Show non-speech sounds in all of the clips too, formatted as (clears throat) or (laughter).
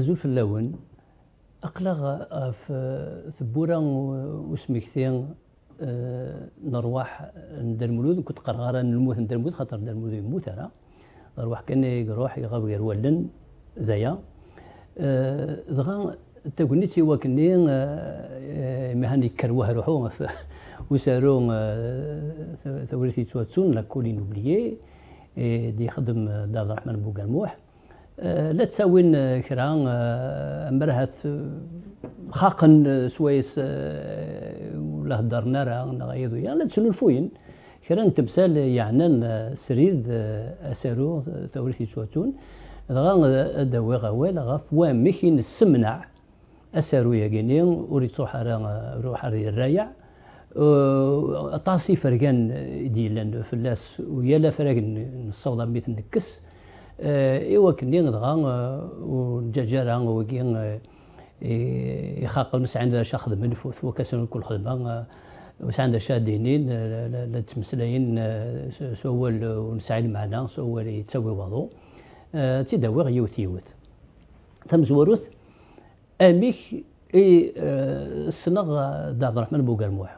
في اللون أقلغ آه، في ثبورة وسمكتين آه، نرواح ندر مولود كنت قرغارا نموت ندر مولود خاطر ندر مولود يموت أنا نرواح كان يروح يغاب غير ولن ذايا دغا آه، تاكوني سوا كني مهني كروه روحو (laughs) وسارو ثورتي تواتسون لا كولين اوبليي دي خدم دار الرحمن بوكالموح لا تساوين كرا مرهث خاقن سويس ولا هدرنا راه غايضو لا تسنو الفوين كرا تمثال يعني سريد اسارو ثورتي سواتون غا داوي غوال غاف وامك نسمنع اسارو يا كيني وريتو حرا روح الرايع أه، طاسي فرقان ديلان فلاس ويا لا فرق نصوضا مثل نكس ايوا كني دغا والجزائر وكي آه، يخاق إيه، المس عند شا خدمة نفوث وكاسن كل خدمة مس عند شا لا تمسلين آه، سوال آه، ونسعي معنا سوال يتسوي وضو تداوي غيوث يوث ثم زوروث أميك إي سنغ دا عبد الرحمن قرموح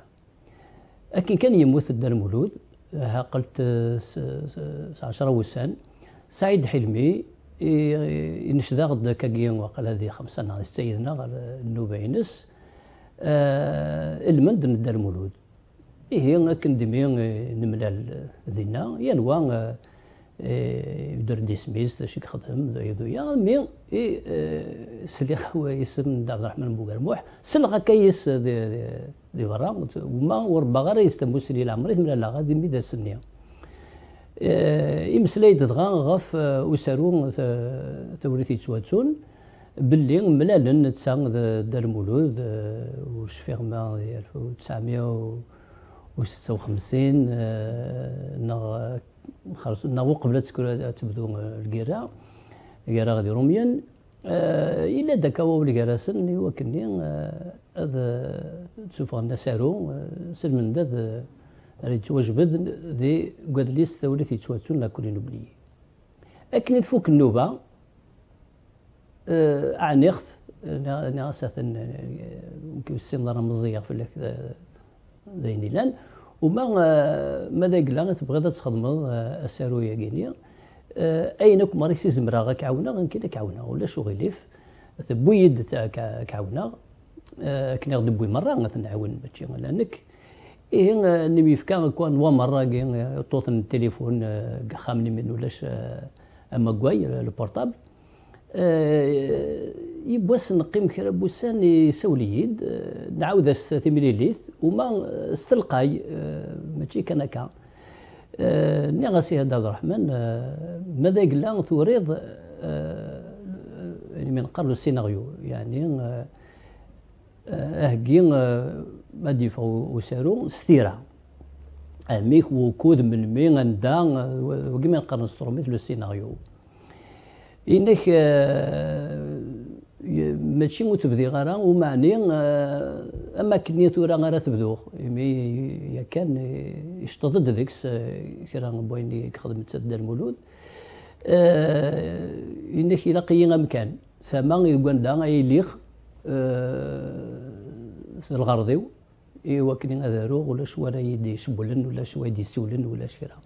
لكن كان يموت الدار مولود ها قلت 10 وسان سعيد حلمي ينشد غدا كاكيان وقال هذه خمسة نهار سيدنا غير النوبة ينس آه المند ندى المولود إيه أكن دمي آه، نملال دينا ينوى آه يدير دي سميس شي يدو يا مي إيه آه، سلي هو اسم عبد الرحمن بوكرموح سلغا كيس دي برا وما وربا غير يستمو سلي من لا غادي ميدا سنيه يمسلايد دغا غف وسارو آه، توريثي تواتون باللي ملال نتسان دار المولود آه، وش فيغما 1956 نغ خرج نغ قبل تبدو الكيرا الكيرا غادي روميان آه، إلا داك هو سن يوكلني هذا تشوف الناس سارو سلمندا يتواجبد ذي قد ليس ثوري يتواتون كل نوبلي أكن تفوك النوبة آه، عنيخت أنا ساثن ممكن آه، السن رمزية في لك آه، ذين لان وما ماذا قلا تبغي تخدم الساروية كينيا أينك مريسي زمرا غاك عاونا غنكي كعاونا ولا شو غيليف ثبو يد كعاونا كنا غدبوي مرة غنعاون نعاون لأنك إيه نمي فكا كون ومرة طوطن التليفون آه، خامني من ولاش آه، أما كواي البورتابل آه، يبوس نقيم خير بوسان يسولي يد نعاود ستي ليث وما استلقاي ماشي كان هكا ني غاسي هذا عبد الرحمن ماذا قلا توريض يعني من قبل السيناريو يعني كين ما ديفو وسارو ستيرا اميك وكود من مين غندا وكيما نقارن ستروميت لو سيناريو انك آه، ماشي وتبدي غرا ومعني آه، اما كني تورا غرا تبدو مي يا كان آه، يشتضد ذيكس كرا بويني كخدم تسد المولود انك الى قيين مكان ثما يقول لا غايليخ في الغرضيو ايوا هذا روغ ولا شو راه يدي شبولن ولا شو يدي سولن ولا شيرا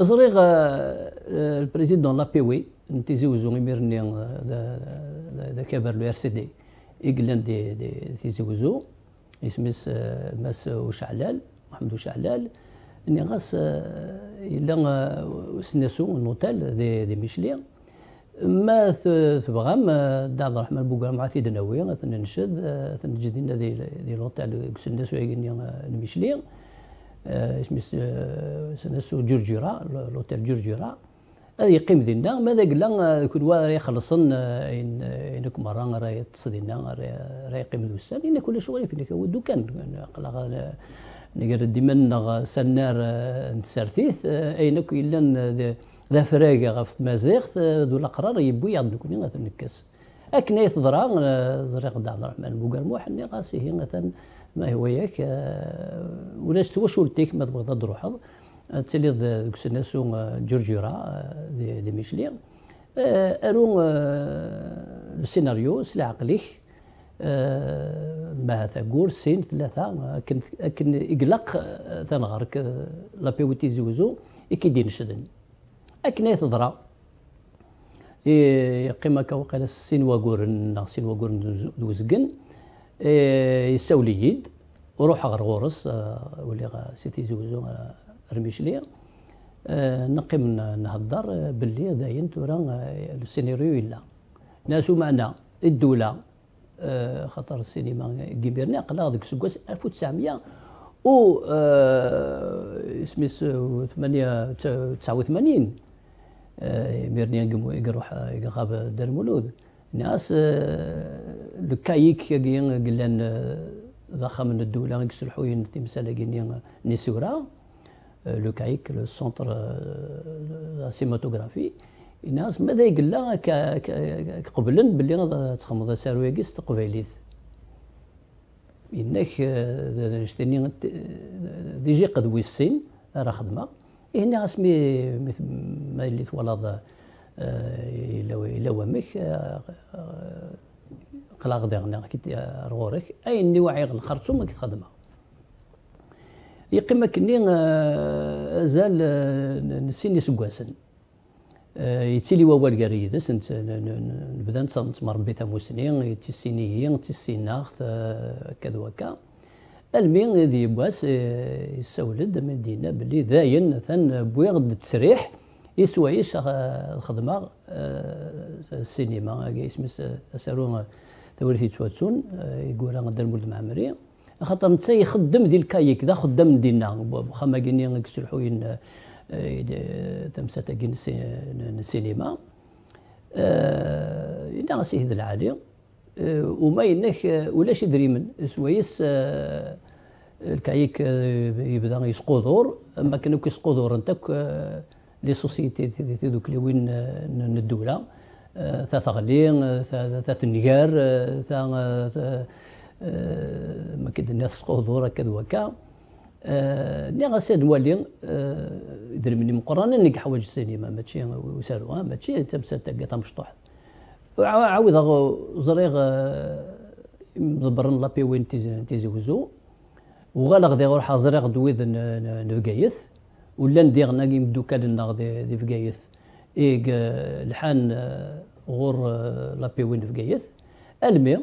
زريغ آه، البريزيدون لا بي وي نتيزي وزو غيميرني ذا آه، كبر لو ار سي دي يقلن دي دي تيزي وزو اسمس آه، ماس وشعلال محمد وشعلال اني غاس الا سناسو نوتال دي دي ميشلي ما تبغام دا عبد الرحمن بوكرام عاد تيدناوي تننشد تنجدين آه، ذي ذي لوط تاع كسندس ويغني اسمي آه، آه، اسميس سنس جرجيرا لوتيل جرجيرا هذا يقيم دينا ماذا قال كل واحد يخلصن ان انك مره راه يتصدينا راه يقيم دوسان ان كل شغل فيك ودو كان يعني نقدر ديما سنار نسرتيث اينك الا ذا فراغ غف مزيخ آه، ذو الأقرار يبوي عند كوني غاد نكس أكن أي تضرا آه، زريق عبد الرحمن بوكال موح ني غاسي هي مثلا ما هو ياك آه، ولاش توش ولتيك ما تبغي تروحض تسالي ذوك سناسو جورجيرا دي ميشلي أرو السيناريو سلا عقليك ما هذا قول سين ثلاثة كن إقلق تنغرك لابيوتي زوزو إكيدين شدن اكن تضرا إيه، يقيم كا وقال سين واقورن سين واقورن دوزقن إيه، يساول يد وروح غرغورس غورس آه، ولي سيتي زوزو آه، رميش آه، نقيم نهضر باللي داين تورا السيناريو يلا ناسو معنا الدوله خاطر السينما كيبيرنا قلا ديك سكواس 1900 و اسمي 88 89 بيرنيان يروح غاب دار مولود ناس آه، لكايك قلن ضخم آه، من الدولة حوين تمثال نسورا آه، لكايك لو سونتر سيماتوغرافي ناس ماذا يقلا قبلا باللي تخمض سارويا قيس تقبيليث انك ديجي قد ويسين راه خدمه هنا يعني غاس ما اللي تولاض آه، إلا وامك آه، آه، قلاغ كي غورك اي اللي واعي غنخرطو ما كتخدمها يقيم كني زال نسيني سكواسن يتسيلي ووال كاري يدس نبدا نتمربي ثاموسني تيسيني هي تيسيناخ كذا وكذا المين ذي يبغاس يسولد من دينا باللي ذاين ثان بويغد تسريح يسوايش آه، الخدمة آه، السينما اسمس اسارو آه، ثورثي تواتسون يقول غدا المولد معمري خاطر نتا يخدم ذي الكايك ذا خدام دينا واخا ما كاين حوين تمسات كين السينما إلا سيد العالي وما ينك ولاش يدري من سويس الكعيك آه، يبدا دور اما كانوا دور انت آه، لي سوسيتي دوك اللي وين الدوله تا تغلي تا تنيار تا آه، ما كيدنا دور هكا وكا ني سيد نولي يدير مني مقرانا نلقى حوايج السينما ماشي وساروها ماشي تمسات تلقى مشطوح عاود زريغ مدبرن لابي وين تيزي وزو وغالغ دي غروح ازريغ دويد نفقايث ولا نديغ ناقي مدوكالنا دي فقايث إيك الحان آه، آه، غور آه، لابيوين فقايث المي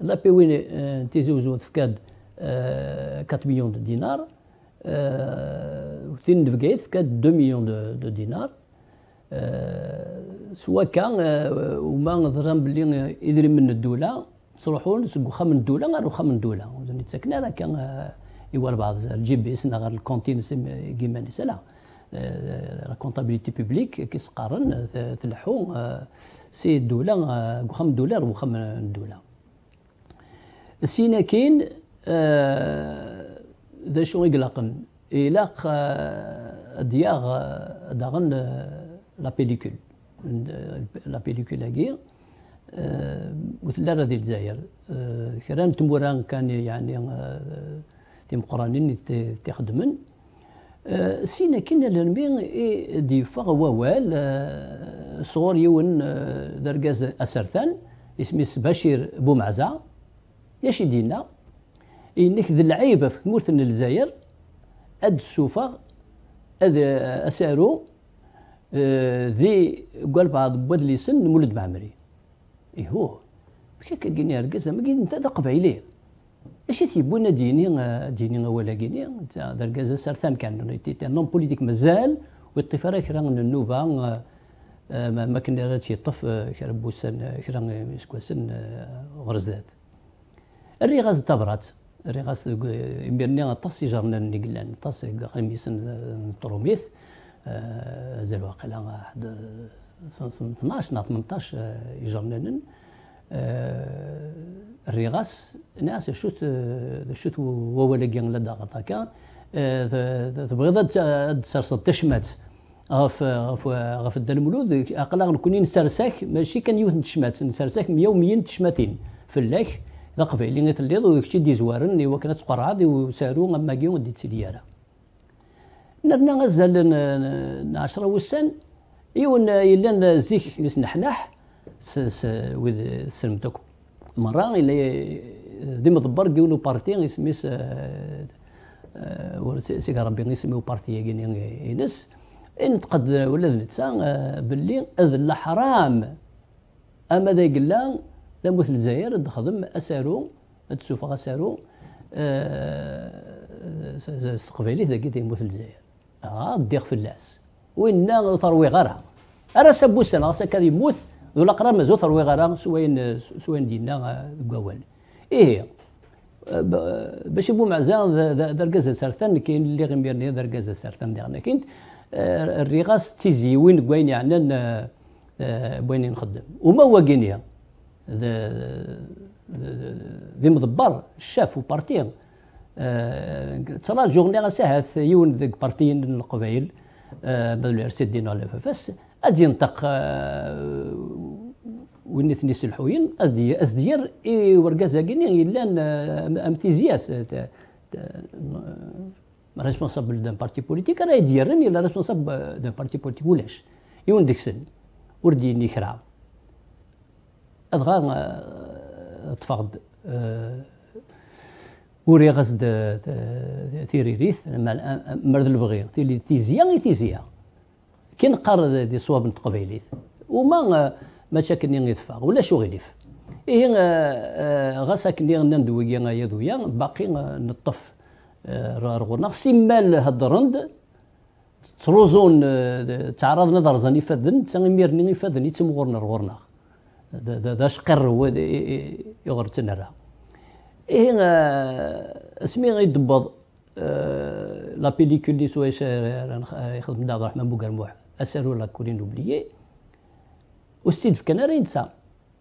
لابيوين تيزوزون فكاد 4 مليون دو دينار وتين نفقايث فكاد 2 مليون دو دينار سوا كان وما نظرهم بلي يدري من الدوله تروحون سق خام الدوله غير خام الدوله نتسكن راه كان ايوا بعض الجي بي اس غير الكونتين كيما آه، آه، لا لا كونتابيليتي بوبليك كيسقارن تلحو سي الدوله وخم آه، دولار وخم الدوله سينا كاين ذا شو يقلقن إلاق دياغ داغن لا بيليكول لا بيليكول هاكي وثلا راه ديال الجزائر كران تموران كان يعني تيمقرانين تخدمن أه، سينا كنا لنبي دي فغ ووال أه، صغور يون أه، درجاز أسرثان اسميس بشير بومعزة ياش يدينا إنك ذي العيبة في تمورت الجزائر أد السوفغ أد أسارو ذي قال بعض بودلي سن مولد معمري إيهو بكيك كيني ركز ما انت ذا اش تيبونا ديني ديني ولا كيني تاع دركاز سرثان كان نون بوليتيك مازال والطفره كرا النوبه ما كان هادشي طف كرا بوسان كرا سن غرزات الري غاز تبرات الري غاز يمرني طاس جارنا نقلان طاس قميص طروميث زال واقيلا واحد 12 18 جارنا آه، الريغاس ناس شوت آه، شوت وهو لقيان لدى غطاكا آه، تبغيض تسرس تشمات غف غف غف المولود اقلا نكوني نسرساك ماشي كان يوث تشمات نسرساك يوميا تشماتين فلاك لا قبيل اللي تليض وكشي دي زوارن ايوا كانت تقرعض وسارو اما كي ودي تسيديارا نرنا غزال 10 وسان ايون الا زيك نسنحنح سنس ويد سلمتكم مرة اللي ديما ضبر يقولوا بارتي اسميس آه، سيك ربي اسميو بارتي كيني ينس ان تقد ولا نتا آه، باللي اذ الحرام اما ذا قلا تموت الجزائر تخدم اسارو تشوف اسارو آه، تقبيلي ذاك تيموت الجزائر اه ديغ في اللاس وين تروي غيرها راه سبوسنا راه كان يموث ذو الأقران مازال تروي غير سوين سوين دينا آه، قوال إيه آه، آه، باش يبو معزان ذا سارتان كاين اللي غيميرني ذا سارتان سرتان ديالنا كاين الريغاس وين كوين يعنان بوين نخدم وما هو كينيا ذي مدبر الشاف وبارتي ترى جورني غاساهات يون ذيك بارتيين القبائل بدل الارسيد دينا لا فاس ادي ينطق ونثني سلحوين أزدير أزدير إي ورقازا كيني إلا آه، أم تيزياس ريسبونسابل دان بارتي بوليتيك راه يديرن إلا ريسبونسابل دان بارتي بوليتيك ولاش يون ديكسن ورديني كرا أدغا آه، تفقد آه، وري غزد تيريريث مرد البغي تيزيا غي تيزيا كي نقار دي صواب نتقبيليث وما ماشي كني يدفع ولا شو غيليف إيه اللي آه، آه، غنا ندوي غايا دويا باقي نطف آه، رغونا سيمال الرند تروزون تعرض نظر زاني فادن تسميرني فادن غورنا رغورنا ذا شقر يغر تنرى إيه اسمي غيدبض لا بيليكول اللي سوا يخدم دابا الرحمن بوكار موح اسالو لا كولين اوبليي والسيد فكان راه ينسى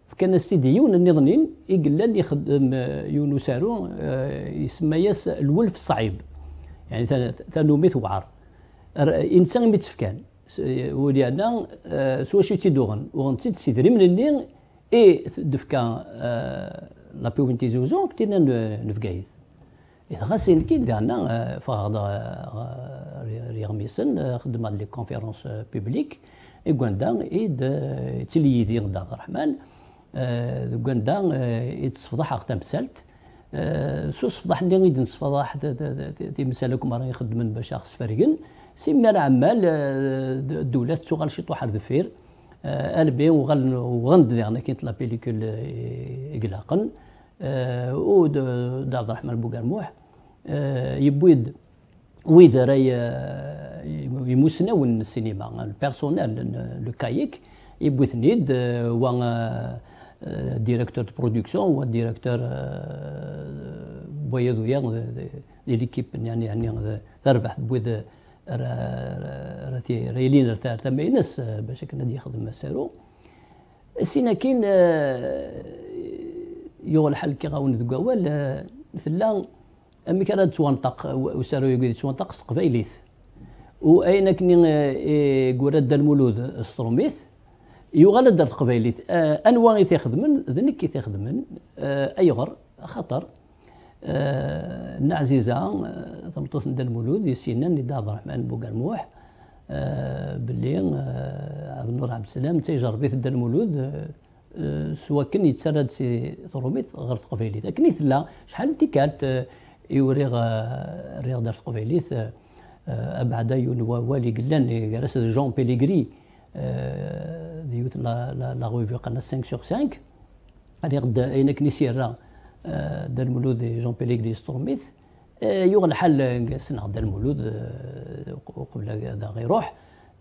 فكان السيد يون النظنين اللي يخدم آه، يون سارو آه، يسمى ياس الولف الصعيب يعني ثانو ميث وعر انسان متفكان آه، وليانا سوا شي تيدوغن وغن تيد سيدري من اللي اي دفكا لا بيوبنتي زوزون كتينا نفكايز إذا غاسين كي دانا فاغدا ريغميسن خدمة لي كونفيرونس بيبليك إيكواندا إيد تلي تليدي غدا الرحمن إيكواندا إيد صفضح مسالت سو صفضح اللي غيد نصفضح مسالكم راه يخدمن باش أخس فريقن سيمنا عمال الدولة تغال شي طوحر دفير ألبي وغل وغند يعني كنت لا بيليكول إقلاقا ود عبد الرحمن موح يبويد وإذا راي يمسنون السينما البيرسونيل لو كايك يبوثنيد و ديريكتور دو برودكسيون و ديريكتور بويدو يان دي ليكيب يعني يعني تربح بويد راتي ريلين رتا رتا ماينس آه، باش دي يخدم مسارو سينا كاين آه، يغلى الحل كي غاون ذوك مثلا امي كان تونطق وسارو يقول تونطق تقبايليت واين كني آه، آه، قراد المولود استروميث يغال أيوة، الدار تقبايليت آه، انواع تيخدمن ذنك كي اي ايغر خطر نعزيزا عزيزه تمطوط ندى المولود يسينا ندى عبد الرحمن بوكرموح باللي عبد النور عبد السلام بيت ندى المولود سوا كان يتسرد سي ثروميت غير تقبايليت لكن لا شحال انت كانت يوريغ ريغ دار القبيليث آه، ابعد والي قلان جالس جون بيليغري ديوت آه، لا لا لا غوفي قلنا 5 سور 5 ريغ اينك نسيرا آه، دار مولود جون بيليغري ستورميث يوغ الحل سنا دار المولود قبل هذا غير روح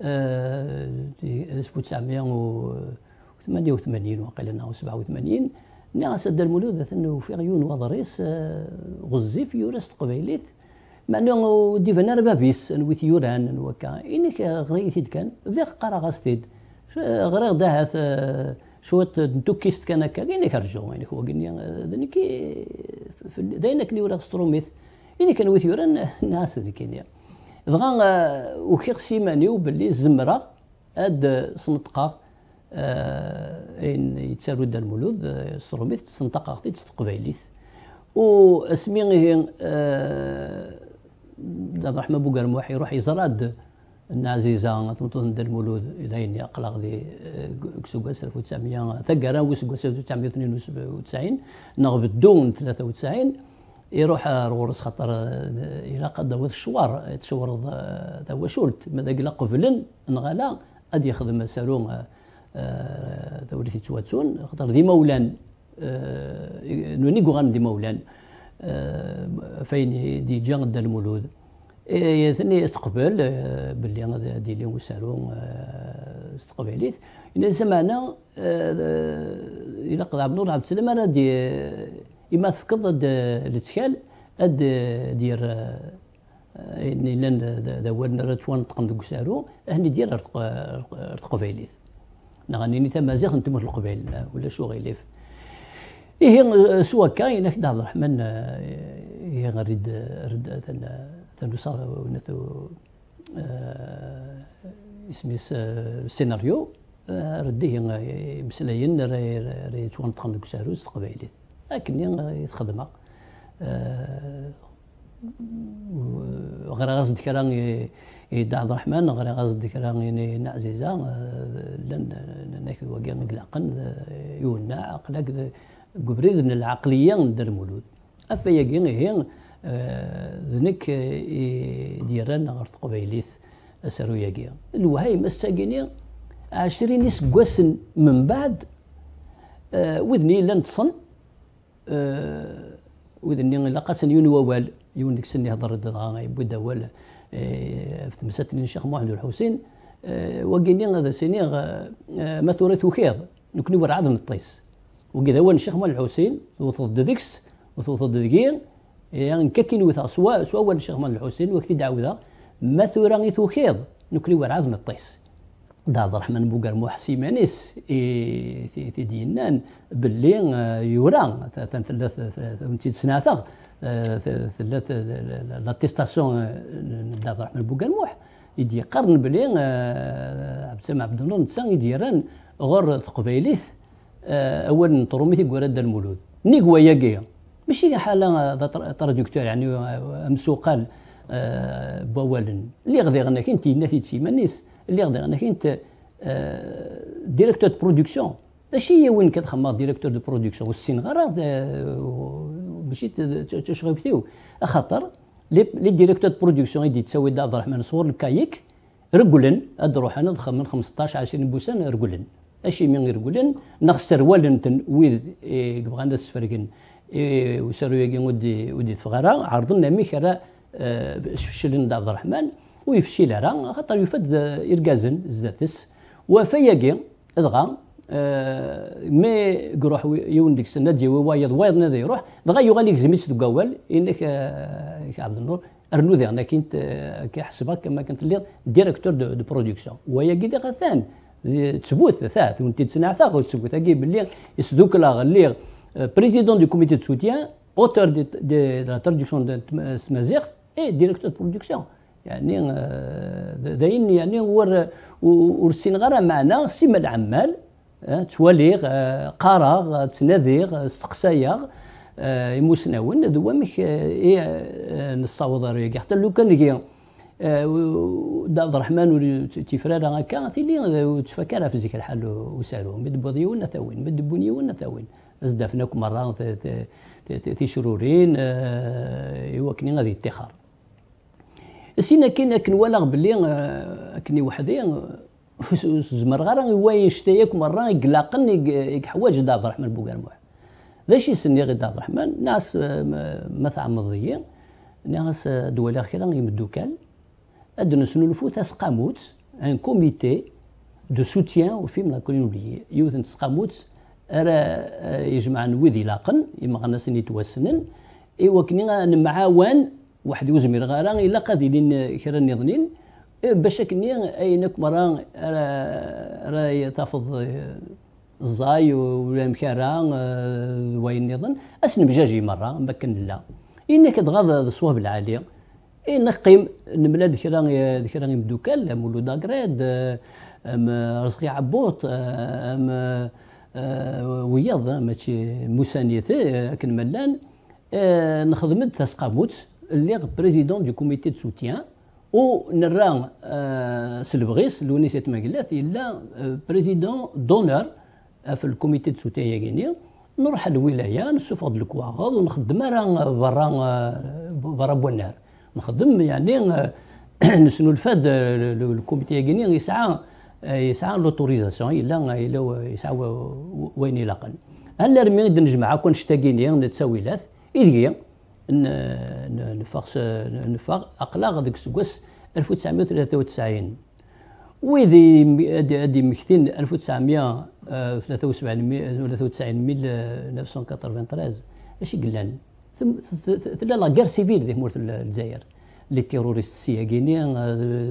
1988 وقيل انه 87 ناس دا المولود انه في غيون وضريس آه، غزي في يورس تقبيليت مع انه بابيس ربابيس نويت يوران وكا انك غريت كان بدا قرا غاستيد آه، غريغ داهات آه، شوية نتوكيست كان هكا انك رجو يعني هو قلنا ذنك دينك اللي ولا غستروميث اني كان ويت يوران (laughs) ناس ذيك دغا وكيغ سيماني باللي الزمره اد سنطقه آه، ان يتسالو دار مولود آه، سرومي تسنطق اختي تستقبايليت و اسمي عبد الرحمن آه، بوكار موح يروح يزراد ان عزيزه تنطون دار مولود داين اقلاق لي كسوكاس 1900 ثقرا وسكاس 1992 نغب الدون 93 يروح رورس خاطر الى قد الشوار تشور تواشولت ماذا قلا قفلن نغالا ادي يخدم سالون دولة تواتون خاطر دي مولان آه، نوني غوغان دي مولان آه، فين دي جا دا المولود إيه، ثني تقبل آه، باللي دي لي وسالو استقبليت الى زمانا إلى قد عبد النور عبد السلام أنا دي إما تفكر الاتكال أد دير إني لان داوال نرى توان دوك ديك سارو هني ديال التقبيليت نغنيني نعم، تا مازيغ نتمر القبيل آه، ولا شو غيليف إيه آه، سوا كاين في عبد الرحمن إيه غريد آه، رد ثن ثنوصا ونتو اسمي السيناريو رديه مسلاين راي تونطق ديك قبيلي لكن اكني يتخدم غير غاز ذكرى يد عبد الرحمن غير غاز الذكرى غيني نعزيزا لن ناكد وكان نقلقن يونا عقلك قبريد من العقلية ندير مولود أفيا يقين هي آه، ذنك آه، ديران غير تقبيليث أسرو يقين الوهاي مساكيني عشرين سقواسن من بعد آه، وذني لن تصن وذني لقاسن يون ووال يون ديك سني هضر دغا يبود ولا في من الشيخ محمد الحسين وقيني هذا سيني ما توريتو وكيض نكني ورعاد نطيس وقيل هو الشيخ محمد الحسين وتضد ديكس وتضد ديكين يعني كاكين وثا سوا سوا هو الشيخ محمد الحسين وقت دعوذا ما توراني توكيض نكني ورعاد نطيس دا عبد الرحمن بوكر محسي مانيس إيه تي دينان باللي يورا ثلاث ثلاث سناثه لاتيستاسيون نبدا عبد الرحمن بوكالموح يدي قرن بلي آه، عبد السلام عبد النور يدي يديران غور تقبيليث آه، اول نطرومي في كوراد المولود نيكوا ياكيا ماشي حاله تراديكتور يعني آه، مسوقال بوالن اللي غدي غنك انت نافي تسيمانيس اللي غدي غنا كاين ديريكتور دو برودكسيون ماشي هي وين كتخمم ديريكتور دو برودكسيون والسين غرا ماشي تشغيب تيو خاطر لي ديريكتور دو برودكسيون يدي تساوي عبد الرحمن صور الكايك رجلا اد انا دخل من 15 20 بوسان رجلا اشي من غير رجلا نخسر والن تن ويد إيه ناس بغا إيه وسارو يجي ودي ودي تفغارا عرضنا ميك راه فشلن عبد الرحمن ويفشل راه خاطر يفاد يرقازن آه، زاتس كي ادغام آه، مي يروح يون ديك السنه تجي وايد وايض نادي يروح دغا يغال يكزميتش دوك اول آه، انك عبد النور ارنو ذي انا كنت آه، كحسبك كما كنت اللي ديريكتور دو, دو برودكسيون ويا كي غثان تبوث ثات وانت تسنع ثاغ وتبوث كي باللي يسدوك لا اللي بريزيدون دو كوميتي دو سوتيان اوتور دي لا دو سمازيغ اي ديريكتور برودكسيون يعني داين يعني ور ورسين غير معنا سيما العمال أه، تواليغ أه، قراغ أه، تناذيغ استقسايغ يمسناون هذا اي نصاوض ريك حتى لو كان كي عبد الرحمن تيفرار هكا تيلي تفكر في ذيك الحال وسالو مد ولنا ثاوين مد ولنا ثاوين زدفناك مرة تيشرورين ايوا كني غادي يتخار سينا كاين كنوالاغ بلي كني وحدي زمر غير وايشتا ياك مره يقلاقن حوايج دا عبد الرحمن بوكرموح شي يسني غير دا عبد الرحمن ناس آه، مثلا تعمضيين ناس آه، دول خيرا يمدو كان سنو الفوت أسقاموت ان كوميتي دو سوتيان من لا كولومبي يوثن تسقاموت ارا آه، يجمع ويد يلاقن يما غناس اللي توسنن ايوا كني نمعاون واحد يوزمير غير الا قادين كيرا نظنين باش كني اينك مرة راه تفض الزاي ولا مكارا آه، وين نظن بجاجي مرة ما كان لا انك تغاض الصواب العالية اي قيم نملا ذكرى ذكرى مدوكال مولود اكراد ام رزقي عبوط ام آه، وياض ماشي موسانية كن ملان آه، نخدم تسقاموت اللي بريزيدون دو كوميتي دو سوتيان او نرى آه، سلبغيس لونيسيت تماكلات الا آه، بريزيدون دونر آه، في الكوميتي دو سوتيان ياكيني نروح الولايه نسفض الكواغض ونخدم راه برا برا بونار نخدم يعني (clears throat) نسنو الفاد الكوميتي ياكيني يسعى يسعى لوتوريزاسيون الا الا يسعى وين يلاقن هل رمي نجمع كون شتاكيني نتساوي لاث إذ نفاق نفخ اقلاغ ديك سكواس 1993 ويدي ادي مختين 1973 من 1993 اش قلان ثم تلا لا غير سيفيل دي مورث الجزائر لي تيروريست السياكيني آه،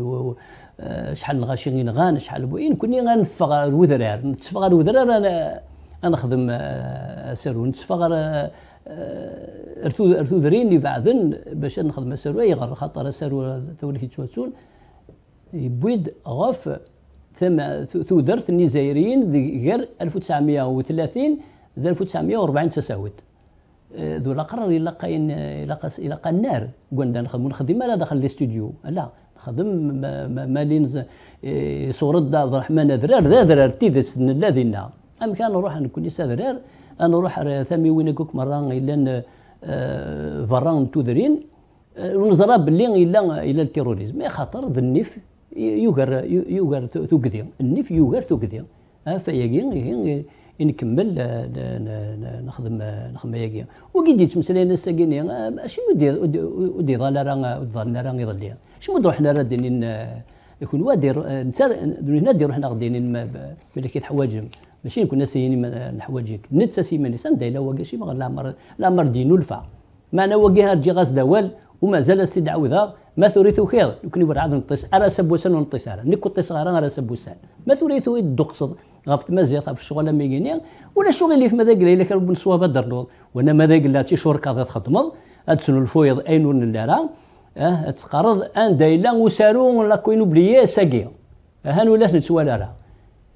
آه، شحال الغاشيين غان شحال بوين كوني غنفغ الوذرار نتفغ الوذرار انا نخدم آه، سيرو نتفغ أه، ارثو اللي بعدن باش نخدم اي غير خاطر سارو تولي تشوتسون يبويد غف ثم ثودرت النزايريين غير 1930 ذا 1940 تساود ذو قرر الا قاين الا قا النار قلنا نخدم نخدم لا داخل ستوديو لا نخدم مالين إيه، صورة عبد الرحمن ذرار ذا ذرار تيدس الذين ام كان نروح نكون لسا ذرار انا ثامي ثمي كوك مره الا آه، فران تودرين آه، ونزرى باللي الا الا التيروريزم خاطر النف يوغر يوغر توكدي النف يوغر توكدي فياكي نكمل آه، نخدم نخدم ياكي وكي جيت مسلاينا الساكيني ماشي ودي ودي ظل راه ظل راه يضلي شنو نروح حنا راه دينين يكون وادي نتا هنا دير حنا غاديين ملي كيتحواجم ماشي كنا سيني من حوايجك نت سيماني سندا دايلا هو شي ما الامر الامر دي الفا ما انا وقع رجي غاز دوال ومازال استدعاو ذا ما ثريتو خير يمكن عاد نطيس ارا سبوسان ونطيسان نكو طيس غارا ارا سبوسان ما ثريتو يدقصد غفت مازال في الشغل ما يجيني ولا شغل اللي في ماذا قال لك ربي نصواب نور وانا ماذا قال تي شهر كاضي تخدمض تسنو الفويض اينون راه اه تقرض ان دايلا وسارو لا كوينو بليا ساكيا أه، هانو لا لا راه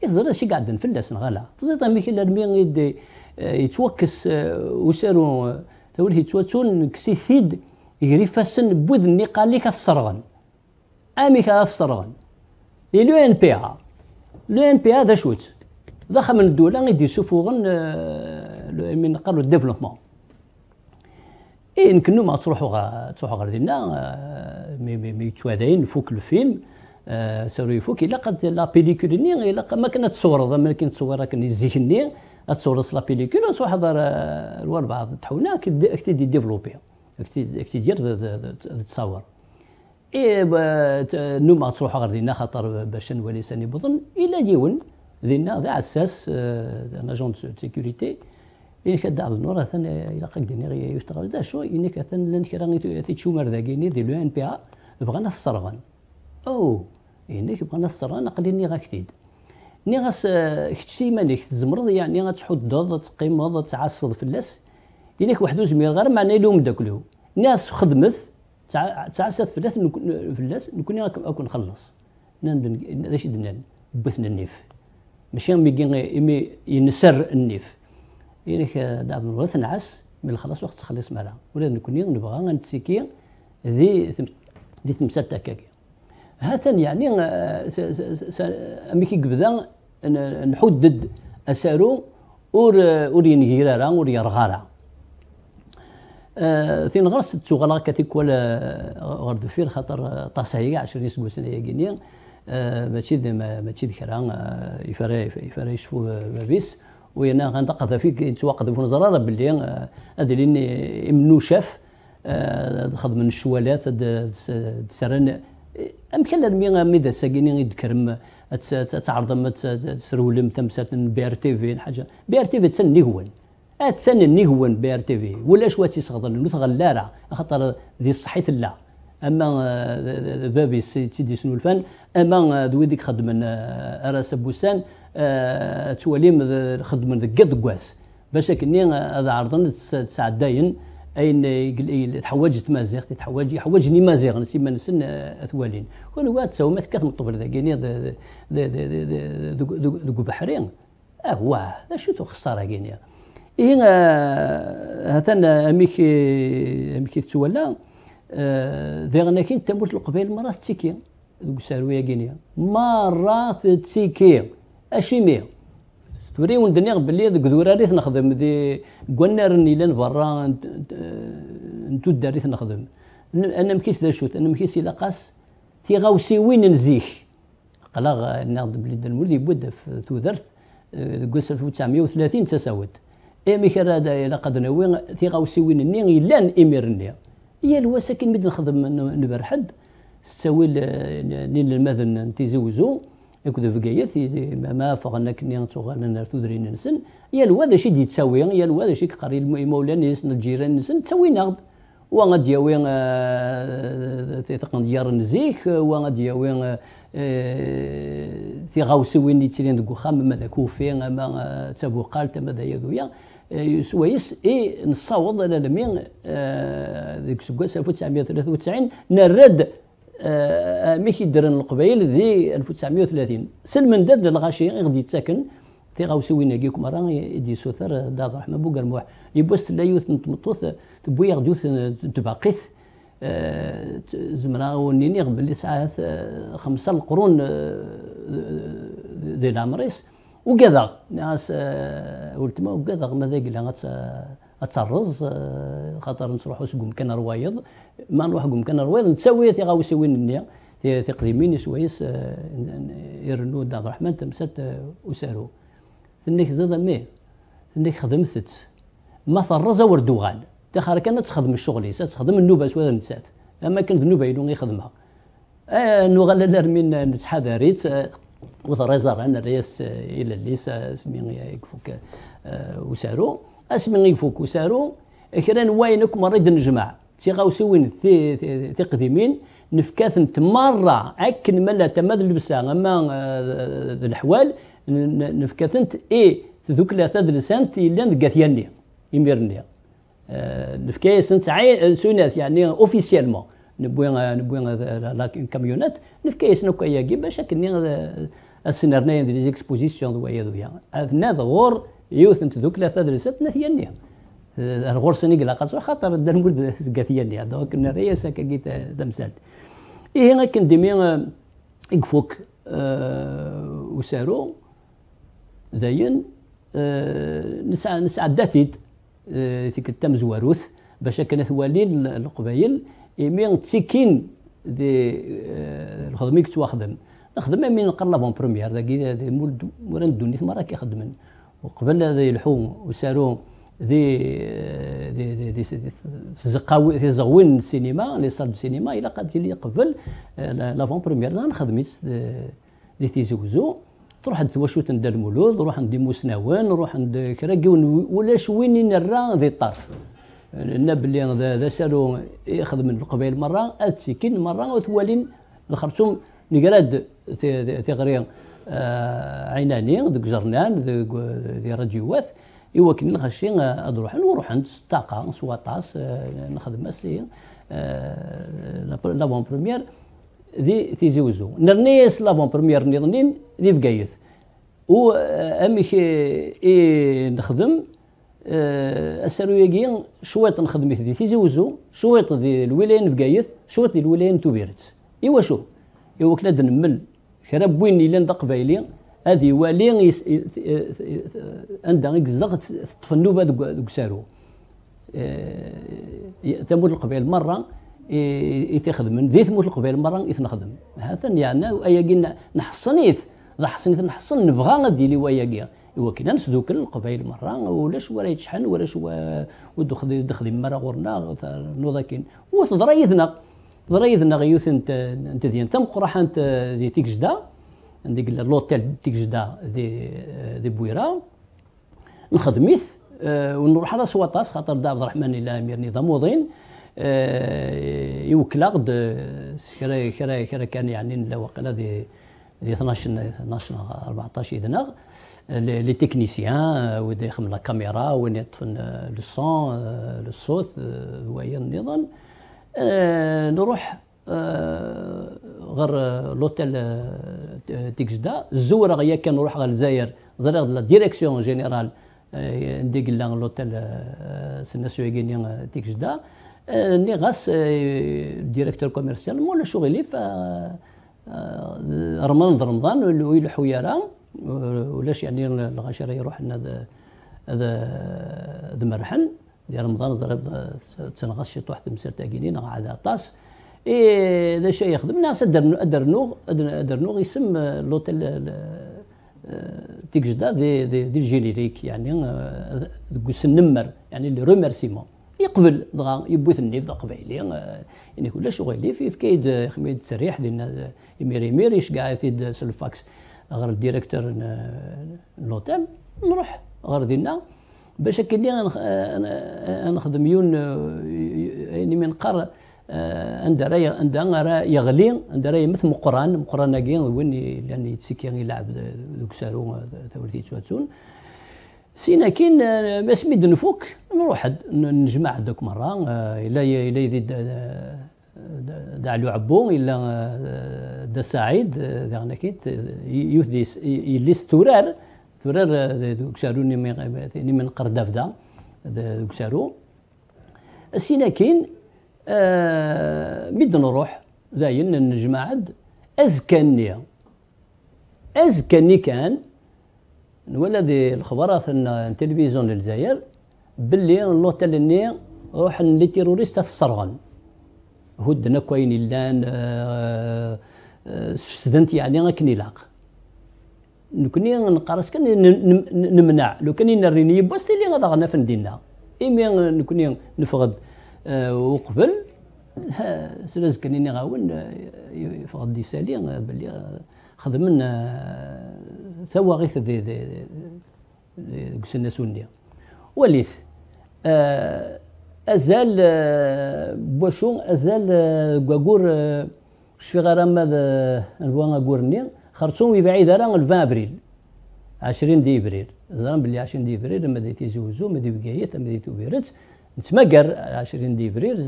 يهزر شي قاعدين في الناس غالا تزيد ميك الا مي يتوكس آه، وسارو تولي يتواتون ثيد يجري فاسن بوذ النقال اللي كتصرغن امي كتصرغن لو ان بي ا لو ان بي ا دا شوت ضخم من الدوله غيدي سوفوغن آه، من قالو الديفلوبمون اي نكنو ما تروحو تروحو غير ديالنا آه، مي مي مي فوك الفيلم آه، سوري فوكي الا قد لا بيليكول ني الا ما كنا تصورض ما كنت تصور ني زيك ني تصورض لا بيليكول نصو حضر الوالبعض تحولنا كتي دي ديفلوبي كتي دير تصور اي نوما تروح غير دينا خاطر باش نولي ساني بظن الى ديون دينا ذا عساس آه، ان اجون دو سيكوريتي إنك كدا النور أثن إلى قد ديني غي يشتغل دا شو إنك أثن لأنك راغي تشومر ذاكيني دي لو إن بي أ بغانا أو هنا كيبقى لنا الصرا نقلي نيغا ني نيغا ختي آه، مانيك تزمرض يعني تقيم تقيمض تعصد في اللس إنك وحدو زمير غير معناه يلوم داكلو ناس خدمت تعسات في اللس نكون اكون خلص هذا دنان بثنا النيف ماشي ميكي إمي ينسر النيف يعني دابا ولا نعس من خلاص وقت تخلص مالها ولا نكون نبغى نتسكي ذي ذي تمسات تاكاكي هذا يعني آه، أميكي كي بدا نحدد اسارو اور اور راه اور يرغارا آه، ثين غرس تغلا كاتيك ولا آه، غرد فير خاطر تصعيق 20 سنه يا ماشي ماشي ذكرى يفري يفري يشفو بابيس وينا غنتقد فيك يتوقد في نزرارة باللي هذا اللي امنو شاف خدم من الشوالات سران امكن مي ميدا ساكيني تعرض ما تسرولم تمسات بي ار تي في حاجه بي ار تي في تسن نيهون اتسن نيهون بي ار تي في ولا شو تيسغض نوث لا راه خاطر ذي الصحيت لا اما بابي سيدي سنو الفن اما دوي ديك خدمن آه، راس بوسان آه، تواليم خدم قد قواس باش كني هذا آه، عرضن تسعد داين اين إيه، تحوجت مازيغ تحوج يحوجني مازيغ نسي ما نسن آه، اثوالين كل واد تساو ما تكثم الطبل ذاك يعني ذوك بحرين اهوا شو خساره كينيا اي آه، هاتان آه، أميك أميك تسولا ذاغنا كين تموت القبيل مرات تسيكي دوك سارويا كينيا مرات تسيكي أشيمي توري ندنيغ باللي ديك ريت نخدم دي كوانارن نيلان برا نتو الداري نخدم أنا مكيس ذا شوت أنا مكيس الى قاس آه، وين نزيك قلاغ ناخد بلي دا المولد يبود في تودرت ديك 1930 تساود إيمي كرا الى قد نوي وين ني لان إمير ني هي الواسا كي نبدا نخدم نبرحد سوي نين المذن تيزوزو اكد فقيت ما فغنا كني تغنى نرتو دري ننسن يا الوا ذا دي تساوي يا الوا ذا شي قري المولى نسن الجيران نسن تساوي نغد وانا دياوي آه، تيتقن ديار نزيك وانا دياوي آه، في غاوسي وين يتسلين دكو خام ماذا كوفي ما تابو قالت ماذا يدويا آه، سويس اي نصاوض انا ذيك ديك سكوس 1993 نرد ميكي درن القبائل ذي 1930 سلم داد للغاشي غادي يتساكن سوينا كيكم راه يدي سوثر داد الرحمن موح يبوست لا يوث نتمطوث تبوي غادي يوث تباقيث آه، زمرا ونيني قبل ساعات آه، خمسة القرون آه، ذي لامريس وكذا ناس ولتما وكذا ما ذاك لا اتسرز آه، خاطر نروحو سقوم كان روايض ما نروح قوم كان روايض نتساوي تيغاوسيوين النيا تقديمين سويس آه، يرنو عبد الرحمن تمسات آه، وسارو ثنيك زاد مي ثنيك خدمتت ما ثرزا وردوغان تخار كان تخدم الشغل تخدم النوبه سوا نسات اما كان النوبه يدون يخدمها آه نوغال الارمين نتحذريت وثريزر انا رياس الى اللي سمي يكفوك وسارو اسمي غيفوك وسارو كرا وينك مريض نجمع سوين تقديمين نفكاثن مرة أكن ملا تماد لبسا أما آه، الحوال نفكاثن إي ذوك لا ثاد لسانت إلا نقاثياني يميرني آه، نفكاي سنت عين سونات آه، يعني أوفيسيالمون نبوي نبوي كاميونات نفكاي سنوك ياكي باش اكن السنرنايا دي زيكسبوزيسيون دويا دويا هذا غور يوث انت دوكلا تدرست نثيا نيا الغرس نقلا قصو خاطر دار مورد سقاثيا نيا دوك نريس هكا كي تمثال إيه غاكن ديمي يقفوك آه، وسارو داين نسعى نسعى أه تيك آه، واروث باش كانت ثوالين القبايل إيمي تسكين دي آه، الخدمة خدم نخدم من قرلافون بروميير داكي مول مول دوني مرة كيخدمن وقبل ذي الحوم وسالو ذي ذي ذي ذي في, في زغوين السينما لي صال السينما الى قد لي قبل آه، لافون بريمير خدميت لي آه، تيزوزو تروح عند تواشوت عند المولود نروح عند موسناوان نروح عند كراكي ولا شويني نرى ذي الطرف لنا بلي هذا سالو يخدم من القبيل مره اتسكن مره وتولين الخرطوم نقراد تيغري آه، عيناني ذوك جرنان ذوك آه، دي راديوات إوا كنا نغشي غاد آه، نروح نروح عند الطاقة طاس نخدم أسي لافون بروميير دي تيزي وزو نرنيس لافون بروميير نرنين دي فقايث و أميك إي نخدم السروياكي شويط نخدم في تيزي وزو شويط دي الولاية نفقايث شويط دي الولاية توبيرت إوا شو إوا كنا نمل كرا بوين يلان دا قبايلي هادي يوالي عند يزدغ زدغ النوبه ديك سارو تموت القبائل مره يتخدم دي تموت القبائل مره يتنخدم هذا يعني قلنا نحصنيت ذا حصنيت نحصن نبغى غادي يلي كنا نسدو كل القبائل مره شو ولا يتشحن ولاش ودخل دخلي مره غورنا نوضا كين وتضرا تضريد نغ يوث انت ديان انت مقرح انت دي تيكجدا قال لوتيل تيكجدا دي دي بويرا نخدميت اه ونروح على سواطاس خاطر دا عبد الرحمن الى امير نظام وضين اه يوكلا قد كرا كرا كرا كان يعني لا وقيلا دي دي 12 12 14 يدنغ لي تكنيسيان ودا يخدم لا كاميرا وين يطفن لو سون لو صوت دوايا النظام آه، نروح آه، غير آه، لوتيل ديك جده الزوره هي كان نروح غير الجزائر زريغ لا ديريكسيون جينيرال نديك لا لوتيل سنا سويكيني ديك جده ني غاس ديريكتور كوميرسيال مولا شغلي ف رمضان رمضان ويل حويره ولاش يعني الغاشره يروح لنا هذا مرحل ديال رمضان ضرب آه، تنغص شي واحد مسير تاكينين على طاس اي هذا شي يخدم الناس درنوغ درنوغ درنو يسم آه، لوتيل تيك آه، جدا دي دي, دي جينيريك يعني كوس النمر يعني لي روميرسيمون يقبل دغا يبوث النيف قبيلي يعني كلش غيلي في كايد خميد تسريح لان ميري ميريش كاع في سلفاكس غير الديريكتور لوتيل نروح غير دينا باش كي اللي نخدم يون آه، يعني من قر آه، عند راي عند راه يغلي عند راه مثل مقران مقران كي وين يعني يتسكي يلعب دوك سارو ثورتي آه، تواتون سينا كين ما سميد نفوك نروح نجمع دوك مره الا الا إذا دا علو عبو الا دا سعيد دا كيت يلي ستورار تورر آه، دوك سارو نمي نمي نقر دافدا دوك سارو السينا كاين آه ميد نروح داين نجمع عد أزكى أزكى كان نولد الخبراء الخبرات التلفزيون الجزائر باللي اللوتيل ني روح لي تيروريست تسرغن هدنا كوين لان آه، آه، سدنت يعني غاكن كنيلاق نكوني نقرس كان نمنع لو كان نريني بوستي اللي غادا غنافن اي إيمي نكوني نفقد آه، وقبل (laughs) سلاز كان إني غاون يفقد يسالي باللي خدمن ثواغيث دي دي آه، آه، قسنا سنية وليث أزال بوشون أزال كواكور شفي غير ماذا الوان كورنيغ خرطوم يبعيد راه 20 ابريل 20 دي ابريل زران بلي 20 دي ابريل لما ديتي زوزو ما دي بقايات ما دي توبيرت نتماكر 20 دي ابريل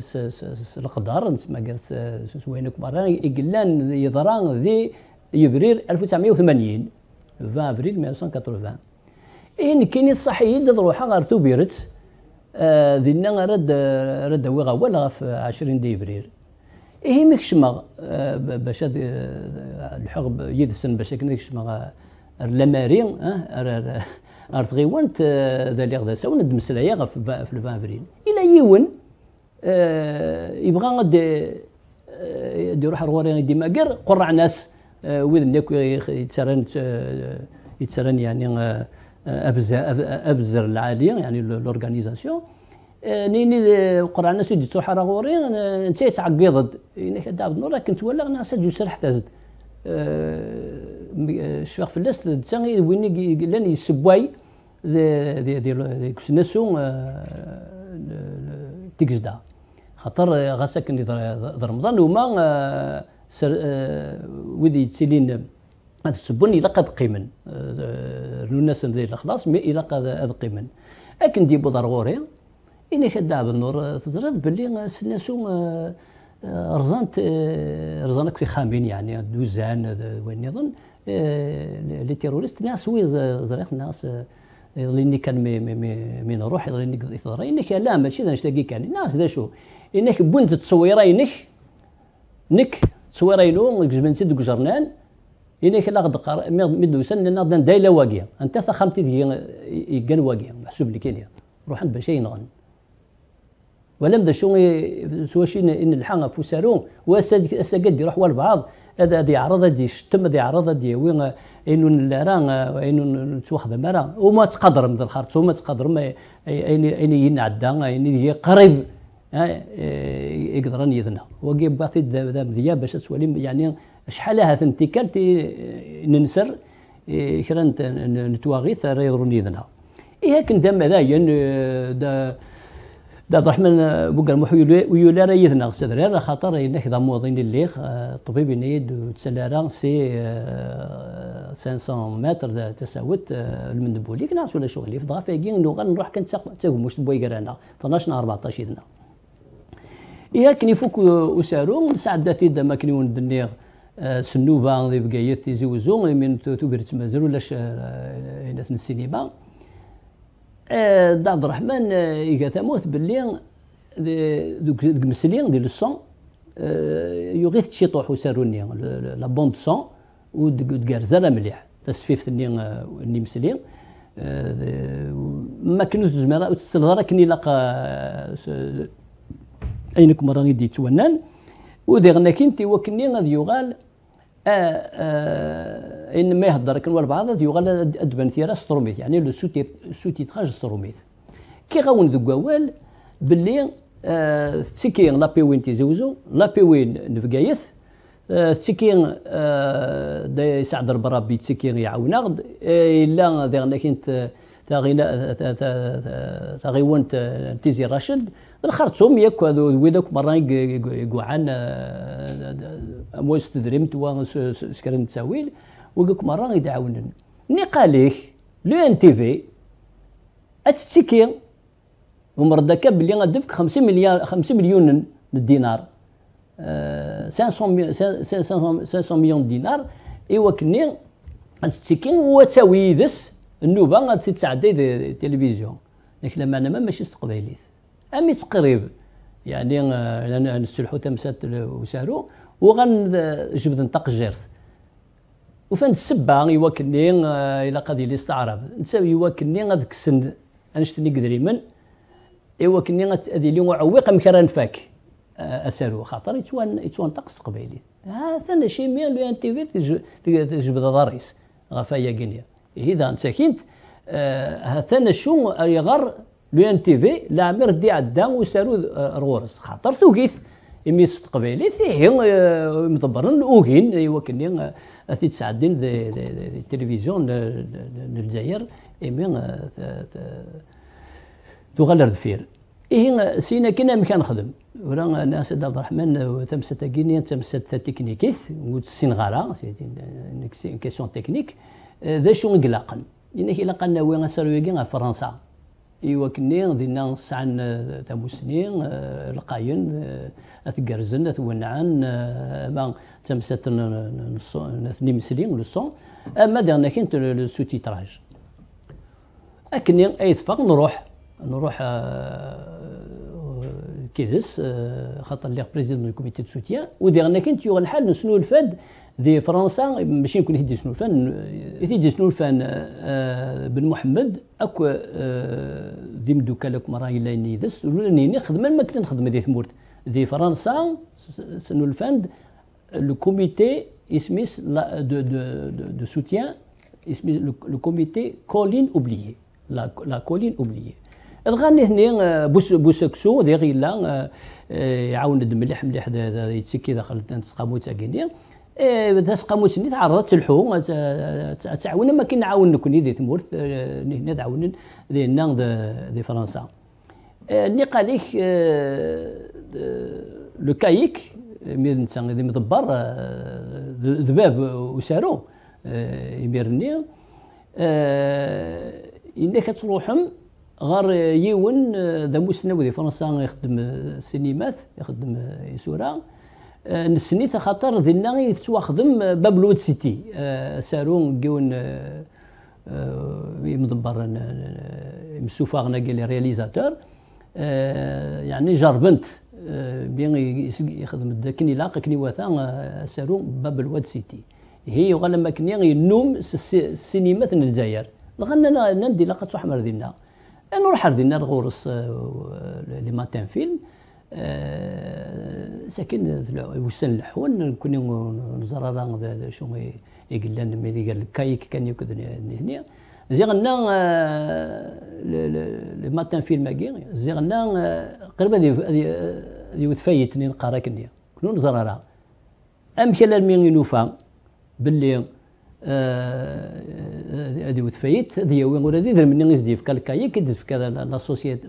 القدر قال سوينك كبار يقلان يضران ذي يبرير 1980 20 ابريل 1980 إن كيني يدد روحه غير توبيرت ذي آه رد رد وغا ولا في 20 دي إيه مكشما آه، باش آه، الحقب يدسن باش كنكشما آه، لماري ار تغيوانت ذا اللي غدا ساون دمس غف في الفافرين الى يون يبغى يروح رواري ديما ماكر قرع ناس وين ناك يتسرن يتسرن يعني ابزر العاليه يعني لورغانيزاسيون نيني قرانا سيدي تسوحرا غوري انت يتعقيضد انك داب نور كنت ولا انا سجل سرح تازد شفاق فلاس تا وين لان يسبواي كسناسو تكجدا خاطر غاساكن ذا رمضان وما ويدي تسيلين هذا السبون الى قد قيمن الناس اللي خلاص مي إلا قد قيمن أكن بضر غوري إني كدا بالنور تزرد آه، باللي آه، سناسو آه، رزانت رزانك في خامين يعني دوزان وين يظن لي تيروريست ناس وي زريخ ناس اللي كان مي مي مي نروح اللي يضر انك لا ماشي ذا نشتاقي كان الناس ذا شو انك بنت تصويرينك نك تصويرينو جبن سيد جرنان انك لا غد قر مدوسن لنا دايلا واقيه انت ثخمتي يقان واقيه محسوب لك روح عند باش ينغن ولم دا شو سواش ان الحان فوسارو واسا اسا قد يروح والبعض هذا دي يعرض دي يشتم هذا يعرض دي وين انو راه انو نتوخدم مرا وما تقدر من الخارطة وما تقدر اين اين ينعدى اين هي قريب إيه، يقدر يذنها وكي باقي ذا باش تولي يعني شحال هذا التيكال إيه، ننسر كرا إيه، نتواغي ثرا يضرني يذنها إيه كن دام هذا يعني، دا عبد الرحمن بوكر محو يولا راه يثنا سدرير خاطر انك ذا موضين الليخ آه، طبيب ينيد تسلارا سي 500 آه، متر تساوت آه، المندبوليك ناس ولا شغلي فضا فاكي نروح مش تاهموش بويكرانا 12 14 يثنا إيا كني فوك وسارو سعدة تيدا ما كني وندنيغ سنوبة ذي بقايات تيزي وزو من توبرت مازال ولاش إلا السينما آه، عبد الرحمن إيكا آه، تموت باللي آه، دوك مسلين ديال الصون يغيث تشيطوح وساروني لا بوند سون ودكارزا مليح تسفيف ثني ني مسلين ما كنوش زمرا وتسلغرا كني لاقا اينكم راني غادي يتونان ودي غناكين تي وكني غادي يغال آه، آه، ان ما يهضر كان والبعض يغلى ادبن ثيرا ستروميت يعني لو سو تيتراج ستروميت كي غاون ذو قوال باللي آه، تسكين لا بيوين تيزوزو لا بيوين نفقايث تسكين دا سعد ربي تسكين اغد الا ديغنا كنت تاغينا تاغيون تيزي راشد الخرطوم ياك ويداك مرة يقعان أمواس آه، آه، تدريمت سكرين تساويل ويقولك مرة يدعونن ني قاليك لو ان تي في اتسيكي ومردك بلي غدفك 50 مليار 50 مليون دينار 500 آه، 500 مليون دينار ايوا كني اتسيكي وتاوي ذس النوبه غتتعدي التلفزيون لكن لما انا ماشي استقبالي امي تقريب يعني آه، نسلحو تمسات وسارو وغنجبد آه، نطق الجرث وفان السبة إوا كني إلا آه، قضي الاستعراب نساو إوا كني غادك السن أنشتني قدري من كني غادي لي وعويق مكرا نفاك أسارو خاطر يتوان يتوان طقس قبيلي ها ثنا شي ميان لو ان تي في تجبد ضريس غفايا غينيا إذا انت كنت ها ثنا شو يغر لو ان تي في مير دي عدام وسارو آه، رورس خاطر توكيث إمي تقبيلي هي آه، مدبرن اوكين إيوا كني أثي آه، تسعدين دي التلفزيون للجزائر إمي تغلى دفير إيه سينا كنا مكان خدم ولا ناس عبد الرحمن تمسة تاكيني تمسة تكنيكيث وتسين غارة كيسيون تكنيك ذا شو نقلقن إنك إلا قلنا وين غنسالو فرنسا ايوا كني دينا سعان تاموسني آه، القاين اثقرزن آه، اثونعن آه، ما تمسات نثني مسلي لو سون اما دانا كنت لو سو تيتراج اكني اي ثفاق نروح نروح كيدس خاطر لي بريزيدون دو كوميتي دو سوتيان وديرنا كنت يوغ الحال نسنو الفاد دي فرنسا ماشي شنو يهدي سنوفان شنو سنوفان آه، بن محمد اك ذي آه، مدوكالك مرا الا يدس رولاني نخدم ما كنت نخدم دي ثمورت دي فرنسا الفن لو كوميتي اسميس لا دو دو دو, دو سوتيان اسمي لو كوميتي كولين اوبليي لا لا كولين اوبليي الغاني هنا آه، بوس بوسكسو دي غيلا يعاون مليح مليح يتسكي داخل تنسقامو تاكيني ذاس إيه، قاموسني تعرضت تلحو تعاون ما كنا نعاون نكون دي تمورت هنا تعاون لنا ذي فرنسا إيه، ني قاليك إيه، لو كايك مي نتا دي مدبر ذباب وسارو يميرني إنك كتروحم غير يون ذا مسناوي فرنسا يخدم سينيمات يخدم يسوره أه، نسنيت خاطر ذنا يتواخدم باب الود سيتي أه، سارو جون أه، مدبر مسوفاغنا قال رياليزاتور يعني جربنت بين يخدم داكني لاق كني وثا سارو باب الواد سيتي هي وغالا ما كني ينوم السينمات الجزائر غنى ندي لاقات تحمر دينا نروح دينا الغورس لي ماتان فيلم آه، ساكن وسن الحون كنا نزر هذا شو يقلن ملي قال كايك كان يكد هنا زيغنا آه، لو ماتان فيلم كي زيغنا آه، قرب هذه وتفايتني نقرا كنيا كنو نزرارا امشي للمين ينوفا باللي هذه آه، آه، آه، وتفيت هذه وين هو ولادي در مني غير ديفكا الكاي كي ديفكا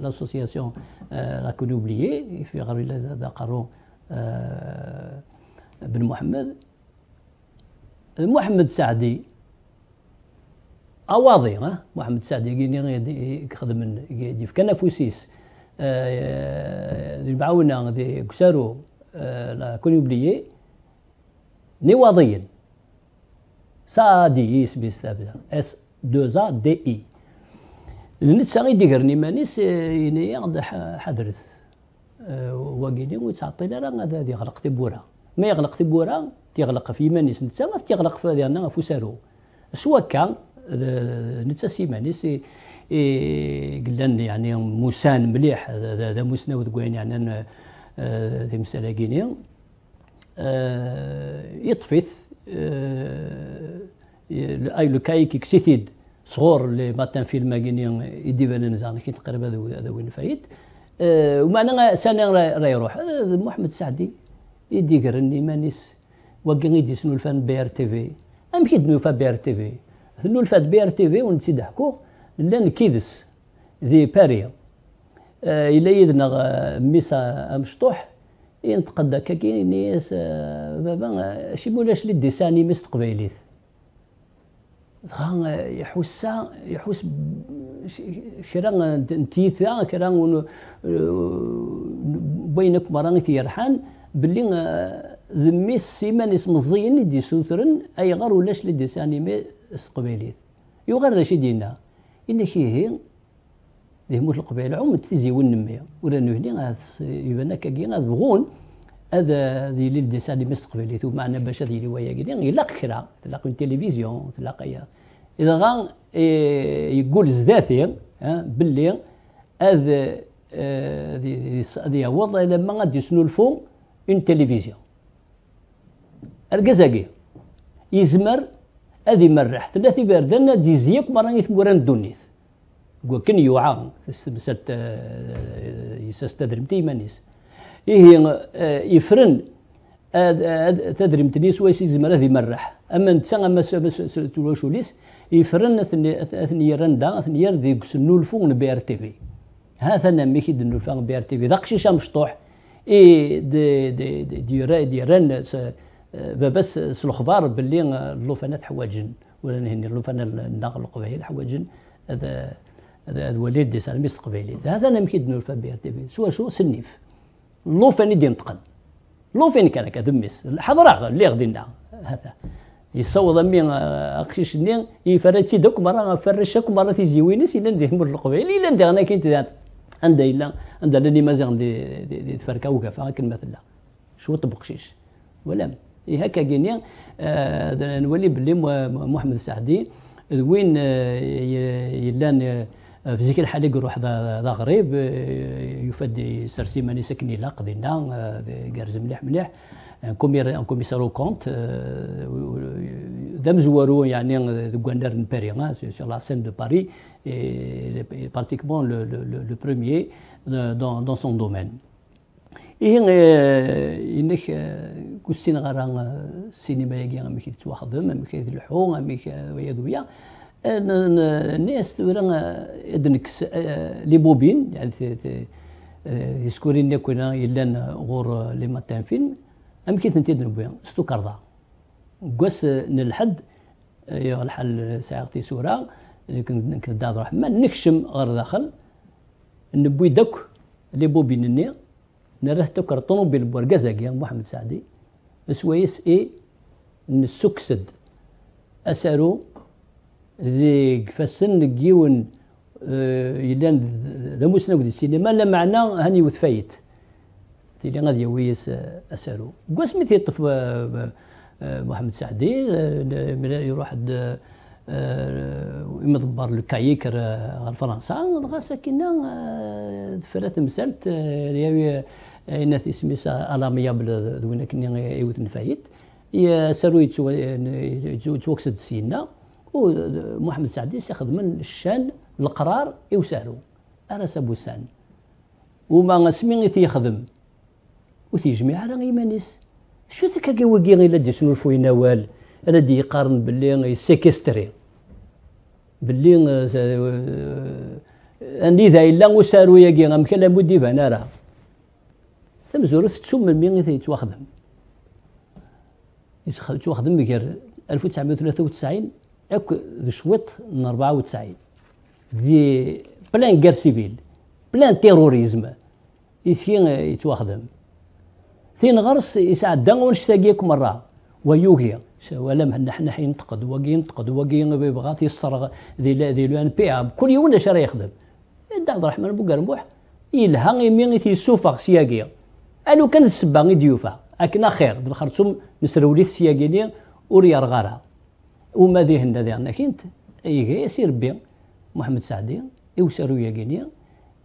لاسوسياسيون لا كونوبليي في غير هذا قارو بن محمد محمد سعدي اواضي ها محمد سعدي كيني يخدم فوسيس اللي المعاونه دي كسارو لا كونوبليي نواضيين سادي اس تابدا اس دوزا دي اي المتسا غي ديكرني مانيس ينيا غدا حدرث واقيلي ويتعطينا راه غادا غادي يغلق تبورا ما يغلق تبورا تيغلق في مانيس نتا تيغلق في ديالنا فوسارو سوا كان نتا سيمانيس قلنا يعني موسان مليح هذا موسنا كوين يعني ذي مساله كينيا يطفث اي لو كاي كسيتيد صغور ماتان في فيلم يدي يديفان نزاني كي تقريبا هذا وين فايت ومعنا سنة راه يروح أه، محمد سعدي يدي كرني مانيس وكان يدي شنو الفان بي ار تي في امشي دنوفا بي ار تي في شنو الفات بي ار تي في ونسي ضحكو لان كيدس ذي باريا أه، إلا يدنا ميسا مشطوح ينتقد كاكيني ناس أه، بابا شي مولاش لي ديساني ميس تقبيليت يحس يحس كرا نتيثا كرا بينك مراني تيرحان باللي ذمي السيمان اسم الزين اللي دي سوترن غار ولاش اللي دي سانيمي سقبيليت يوغار داش دينا إن كيهي هي يموت القبيلة عمت تيزي ونمي ولا نهني يبان كاكي بغون هذا ذي لي اللي مستقبل ثم معنا باش هذه الهوايه كذي يلاق كرا تلاق التلفزيون تلاق اذا غا إيه، يقول زداثي باللي هذا هذه والله لما غادي الفوم اون تلفزيون الكازاكي يزمر هذه مرح ثلاثي باردان ديزيك مرة يثموران الدنيث وكن يوعى آه، يساس تدرمتي مانيس إيه،, إيه،, إيه يفرن تدريمتني سواسي زمرة ذي مرح أما نتا أما وليس يفرن أثني رندا أثني يرد قسنو الفون بي ار تي في هذا أنا ميكي دنو الفون بي ار تي في داقشي شامشطوح إي دي دي دي, دي, دي رن بس سلخبار باللي اللوفانات حواجن ولا نهني اللوفانا النقل القبائل حواجن هذا هذا الوليد دي سالميس القبائلي هذا أنا ميكي دنو الفون بي ار تي في سوا شو سنيف نوفاني دي نتقن نوفين كان كذمس الحضرة اللي غدينا هذا يصوض امي آه، اقشيش ني يفرتي دوك مرة فرشك مرة وينس الا ندير مول القبيل الا ندير انا كنت ذات عندها الا عندها لاني مازال دي تفركا وكافا كن مثلا شو تبقشيش ولا هكا كينيا آه، نولي بلي محمد السعدي وين آه، يلان في ذيك الحالة يقول يروح ذا غريب آه، يفد يسرسي ماني ساكن لا قضينا آه، قارز مليح مليح آه، كومير كوميسارو كونت دام زوارو يعني غواندر باري سي لا سين دو باري براتيكمون لو بروميير دون سون دومين إيه إنك كوسين غران سينما يجي أمك تواخدم أمك تلحو أمك ويا دويا الناس تورا دنكس آه، لي بوبين يعني آه، يسكورين كنا الا غور لي ماتان فيلم ام كي تنتي دنبويا ستو كاردا قوس نلحد آه، يا الحل ساعتي سورة كنت داد الرحمن نكشم غير داخل نبوي داك لي بوبين ني نره تو طوموبيل بورقازاكي محمد سعدي سويس اي نسكسد اسارو ذيك قفاسن ديك يون يلان ذا موسنا ودي السينما لا معنى هاني وثفايت اللي غادي يويس اسالو كواس مي تيطف محمد سعدي يروح إما دبر الكايكر غير فرنسا دغا ساكنة فرات مسالت ياوي إن تسميس ألاميابل دوينا كني يوث نفايت سارو يتوكسد سينا ومحمد سعد ياخذ من الشان القرار يوسارو أرس بوسان وما سمي تيخدم وثي جميع راه إيمانيس شو ذاك كاوكي إلا دي سنولفو ينوال أنا دي يقارن باللي سيكستري باللي آه، أني ذا إلا وسارو ياكي غامكان لابد يبان راه تمزورت من مين يتواخدم يتواخدم بكير 1993 اك شويط من 94 دي بلان كار سيفيل بلان تيروريزم يسكي يتواخدم ثين غرس يسعد ونشتاقيك مرة ويوغي ولا مهنا حنا حين ننتقد واقي ينتقد وكي يبغى تيسرغ ذي ذي لو بي ام كل يوم اش راه يخدم عبد الرحمن بو قرموح يلها يمي تيسوفغ سياقيا الو كان السبا غي ديوفا اكنا خير بالخرطوم نسرولي السياقيني وريار غارها وما ديهن ديالنا كنت ايغا سي بي محمد سعدي يوسرو يا كينيا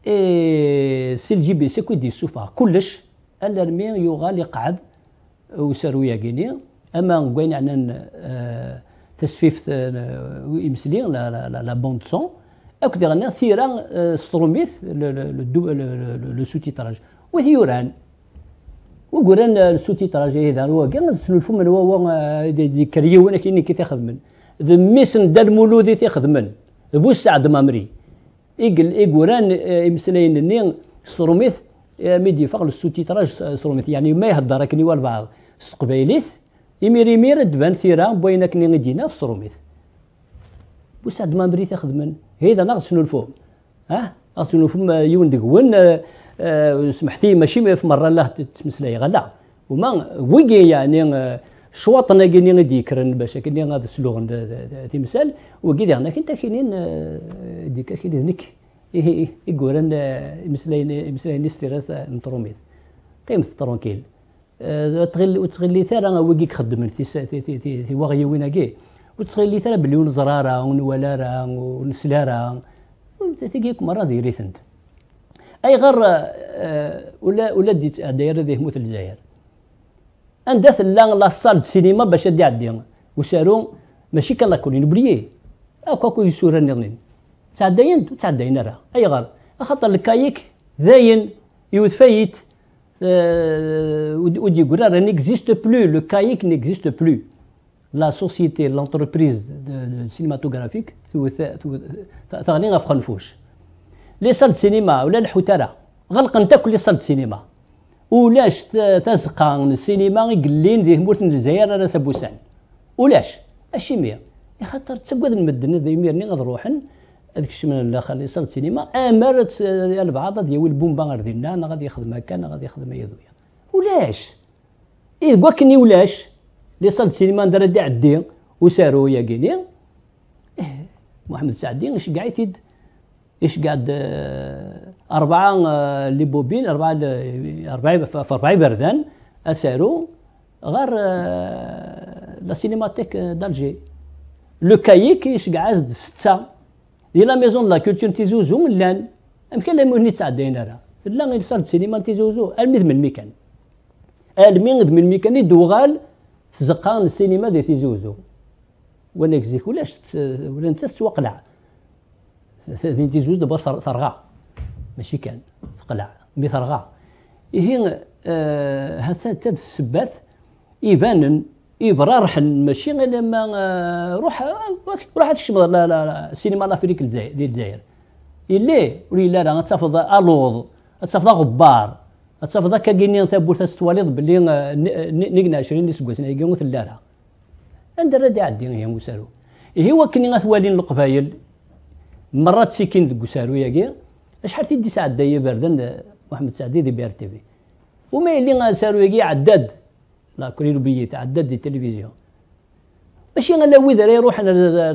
اي سي الجي بي سي كودي السوفا كلش الا رمي يغالي قعد وسارو يا كينيا اما كوين عنا آه، تسفيف آه، ويمسلي لا لا لا بوند سون اكو ديغنا ثيرا آه، ستروميث لو سوتيتراج وثيوران وقران السوتي تراجي هذا هو قال السلفو آه، من هو كريون كيني كي تاخذ من ذميسن دا المولودي من بو سعد مامري إيقل إيقوران إمسلين آه، النين سروميث آه، ميدي فقل السوتي تراج سروميث يعني ما يهدر كني والبعض سقبيليث يميري ميرد دبان ثيرا بوينك ني غدينا سروميث بو سعد مامري من هذا نغسنو الفم ها أه؟ الفم يوندك وين دقون آه، سمحتي ماشي في مره لا تمسلاي غلا وما ويجي يعني آه، شواطنا كيني غادي يكرن باش كيني غادي سلوغن تمثال وكيدي هنا كنت كيني آه، ديك كيني ذنك إيه، إيه، إيه، يقولن مسلاين مسلاين ستيراس نطروميد قيم ترونكيل تغل وتغلي ثرا ويجي خدمن في في واغي وين كي وتغلي ثرا بليون زرارا ونولارا ونسلارا تيجيك مره ديري ثنت اي غير آه، ولا ولا ديت آه، داير ذي موت الجزائر عندا لا لا صال سينما باش ادي عدي وسارو ماشي كان لاكوني نبليي اكو كو يسور النظام تعدين تعدين راه اي غير خاطر الكايك داين يوثفيت آه، ودي يقول راه نيكزيست بلو لو كايك نيكزيست بلو لا سوسيتي لونتربريز سينماتوغرافيك تغني في خنفوش لي سال سينما ولا الحوتارة غلق تاكل لي سال سينما ولاش تزقا السينما يقلين دي تمورت الجزائر راس بوسان ولاش يا خاطر تسقد المدن ذي مير نغض روحن هذاك الشيء من الاخر اللي صار سينما امرت البعض ديال ياوي البومبا غير ديالنا انا غادي يخدم هكا انا غادي يخدم هيا دويا ولاش ايه كني ولاش لي صار سينما ندير دي عدي وسارو يا كينيا إيه، محمد سعدي اش كاع يتيد ايش قاعد آه، اربعه آه، لي بوبين اربعه اربعه في اربعه بردان اسيرو غير آه، لا سينيماتيك دالجي لو كايي كيش قعاز سته دي لا ميزون لا كولتور تيزوزو لان امكان لا موني تعدينا راه لا غير صال سينما تيزوزو الميد من ميكان الميد من ميكان يدوغال زقان السينما دي تيزوزو وانا كزيك ولاش ولا انت توقلع ثلاثين تي زوج دابا ثرغا ماشي كان تقلع مي ثرغا إيه آه، هاد تاد السبات إيفانن رحن ماشي غير ما آه، روح آه، روح تكشم لا لا لا سينما لافريك ديال الجزائر إلي ولي لا غتسافد ألوض غتسافد غبار غتسافد كاكيني ثلاث تواليض باللي نقنا 20 سكواسنا يقيمو ثلاثه عند الرد يعدي هي مسالو هي وكني غتوالين القبايل مرات سيكين دكو سارو ياكي شحال تيدي سعد دايا بردن محمد سعدي دي بي ار تي في وما اللي سارو ياكي عداد لا كريربية عدد دي تلفزيون ماشي غير وي دري يروح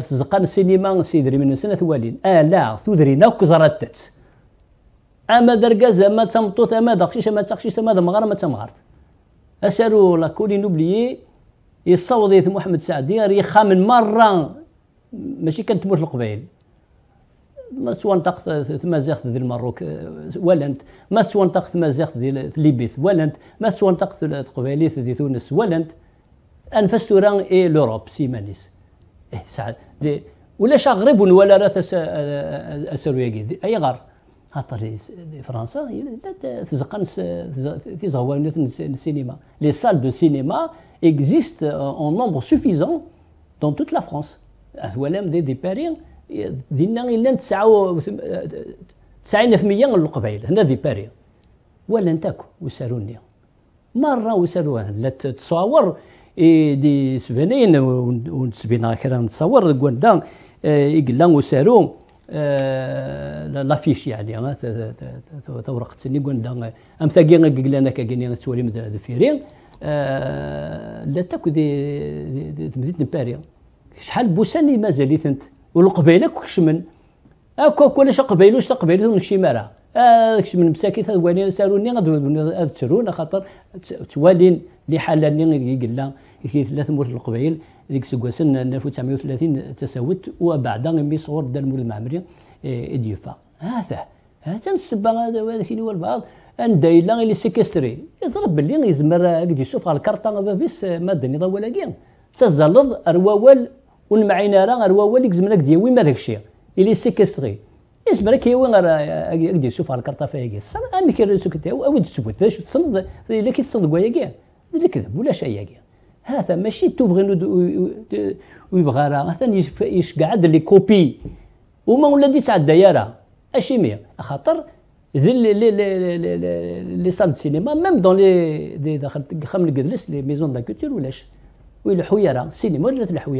تزقان السينما سيدري من سنة ثوالين اه لا ثودري ناك زرتت اما دركاز اما تمطوط اما دقشيش اما تقشيش اما دمغار اما تمغار اسارو لا كولي نوبلي يصوضيت محمد سعدي ريخا من مره ماشي كانت تموت القبائل ما تسوانتق تمازيخت ذي المروك ولانت ما تسوانتق تمازيخت ذي ليبيث ولانت ما تسوانتق تقباليث ذي تونس ولانت انفاس تورا اي لوروب سيمانيس إيه سعد ولا شغرب ولا راه اسروياكي اي غار خاطر فرنسا تزقن تزغوان السينما لي سال دو سينما اكزيست اون نومبر سوفيزون دون توت لا فرانس ولام دي دي باريغ دينا إلا من القبائل هنا دي باري ولا نتاكو وسالوني مرة وساروها لا تتصور دي سبنين ونسبينا كرا نتصور كوندا يقلا وسارو آه، لافيش يعني تورقت سني كوندا ام تاكي قلنا كاكيني تولي فيرين آه، لا تاك دي مدينه باري شحال بوسان اللي مازاليت انت والقبيله كشمن هكا كلش قبيلة واش قبيله ونكشي مرا آه، داكشي من المساكين هذواني سالوني غاد تسرون خاطر توالين اللي حالاني قلا كي ثلاث مور القبيل ديك سكواسن 1930 تساوت وبعد مي صغور دار المول المعمري ديفا آه، هذا هذا نسبة هذا اللي هو البعض ان دايلا اللي سيكستري يضرب باللي يزمر قد يشوف على الكارطه بس ما دني ولا كان تزلض اروال والمعينة راه غير كزمنا كدي وين ما داك الشيء إلي سيكستري يزمر وين راه يقدر يشوف على الكارطه فيها سان امي كي سوك تاو او تسبت اش تصند الا كي تصند كويا كي الكذب ولا شيء كي هذا ماشي نود ويبغى راه مثلا يشقعد لي كوبي وما ولا دي تاع يا راه مي خاطر ذي لي لي لي لي سال سينما ميم دون لي داخل خام القدلس لي ميزون دا كوتور ولاش ويلحو يا سينما السينما ولا تلحو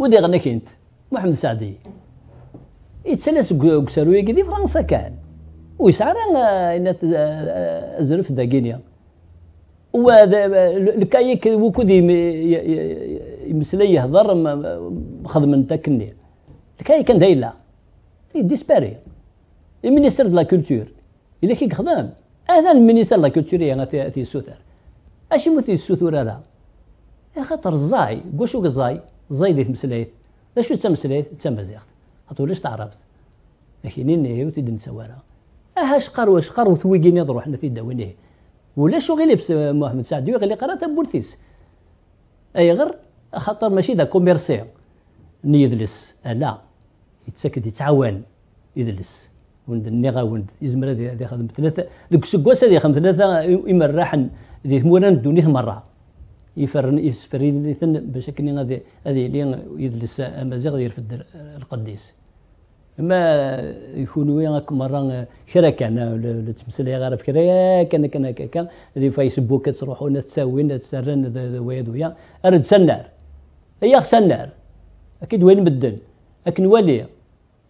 ودي غنك انت محمد سعدي يتسلس كسروي كذي فرنسا كان ويسعر آه، ان ازرف آه، آه، دا غينيا الكايك وكودي يمسلي يهضر خدم انت كني الكايك كان دايلا يديسباري المينيستر دو لا كولتور الا كي خدم هذا المينيستر دو لا كولتور يعني تيسوتر اش يموت السوتور هذا يا خاطر الزاي كوشو الزاي زايدي تسمى اشو تسمى تا مازيغت ليش تعربت لكن إني وتيد نتوارا أهاش واش قر وثويقين يضروح حنا تيداوينيه ولا شو غير لبس محمد سعد يو غير قراتها بورتيس أي غر خاطر ماشي دا كوميرسي يدلس لا يتسكد يتعاون يدلس وند النيغا وند يزمر هذا يخدم ثلاثة دوك السكواس هذه يخدم ثلاثة إما راحن ذي ثموران دونيه مرة يفرن يسفرين لثن باش هذا غادي غادي يلي يدلس امازيغ يرفد القديس ما يكون وياك هاك مره كرا كان ولا تمسلي غير بكرا كان كان هكاكا ذي فيسبوك تروحوا تساوين تسرن ويا دويا ارد سنار هي سنار اكيد وين نبدل اكن ولي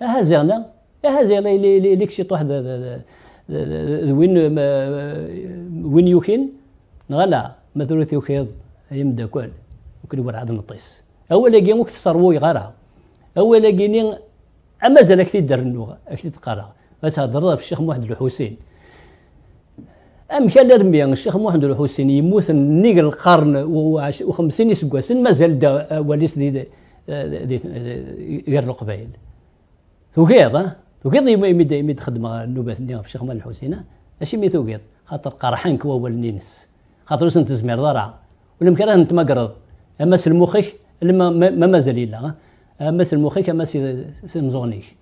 اها زينا اها زغنا ليك شي طوح وين وين يوكين غلا ما ذروث يوكيض يمداكل وكل ورعاد نطيس اول اكي وقت صروي غارها اول اما زال اكتي دار النوغ اكتي تقرا غتهضر في الشيخ محمد الحسين ام كان رمي الشيخ محمد الحسين يموت نيغ القرن و50 سن مازال دا وليس دي غير القبائل توقيض ها يمد يمد خدمه النوبه في الشيخ محمد الحسين اش مي توقيض خاطر قرحانك هو النينس خاطر سنتزمير ضرع ولم مكان انت مقرض اما سلموخيك لما ما مازال يلا اما سلموخيك اما سمزونيك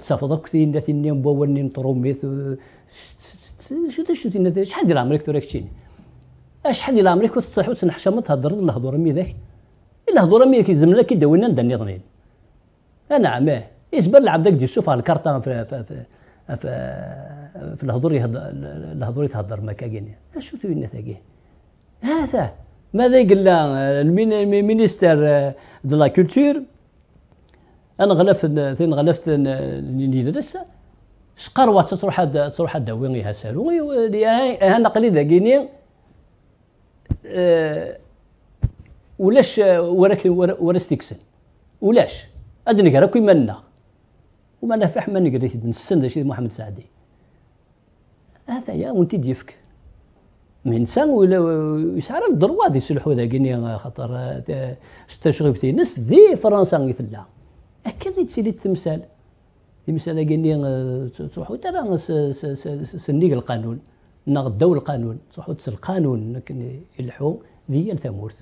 تسافض اكو تينا تينا بواني طروميث شو شو شحال ديال عمرك توريك تشيني شحال ديال عمرك وتصيح وتنحشم تهضر الهضره مي ذاك الهضره مي كيزمن لك يداوينا ندا انا نعم اه يجبر العبد داك يشوف على الكارطه في في في في, الهضور يهضر الهضور يتهضر ما كاين شو تينا ثاكي هذا ماذا يقول المينيستر دو لا كولتور انا غلفت ثين غلفت ندرس شقروا تروح تروح داوي غيها سالو انا ذا كيني أه، ولاش وراك ورستيكسن ولاش ادني نقرا كي مالنا وما نفح ما نقدر نسند محمد سعدي هذا يا وانت ديفك منسا ولا يسعر الدروا دي سلحو كيني خاطر استشغبتي نس دي فرنسا مثلا هكا غي تسيلي التمثال تمثال كيني آه، تروحو ترى آه، سنيق القانون ناغ القانون تروحو تس القانون لكن يلحو ذي التمورث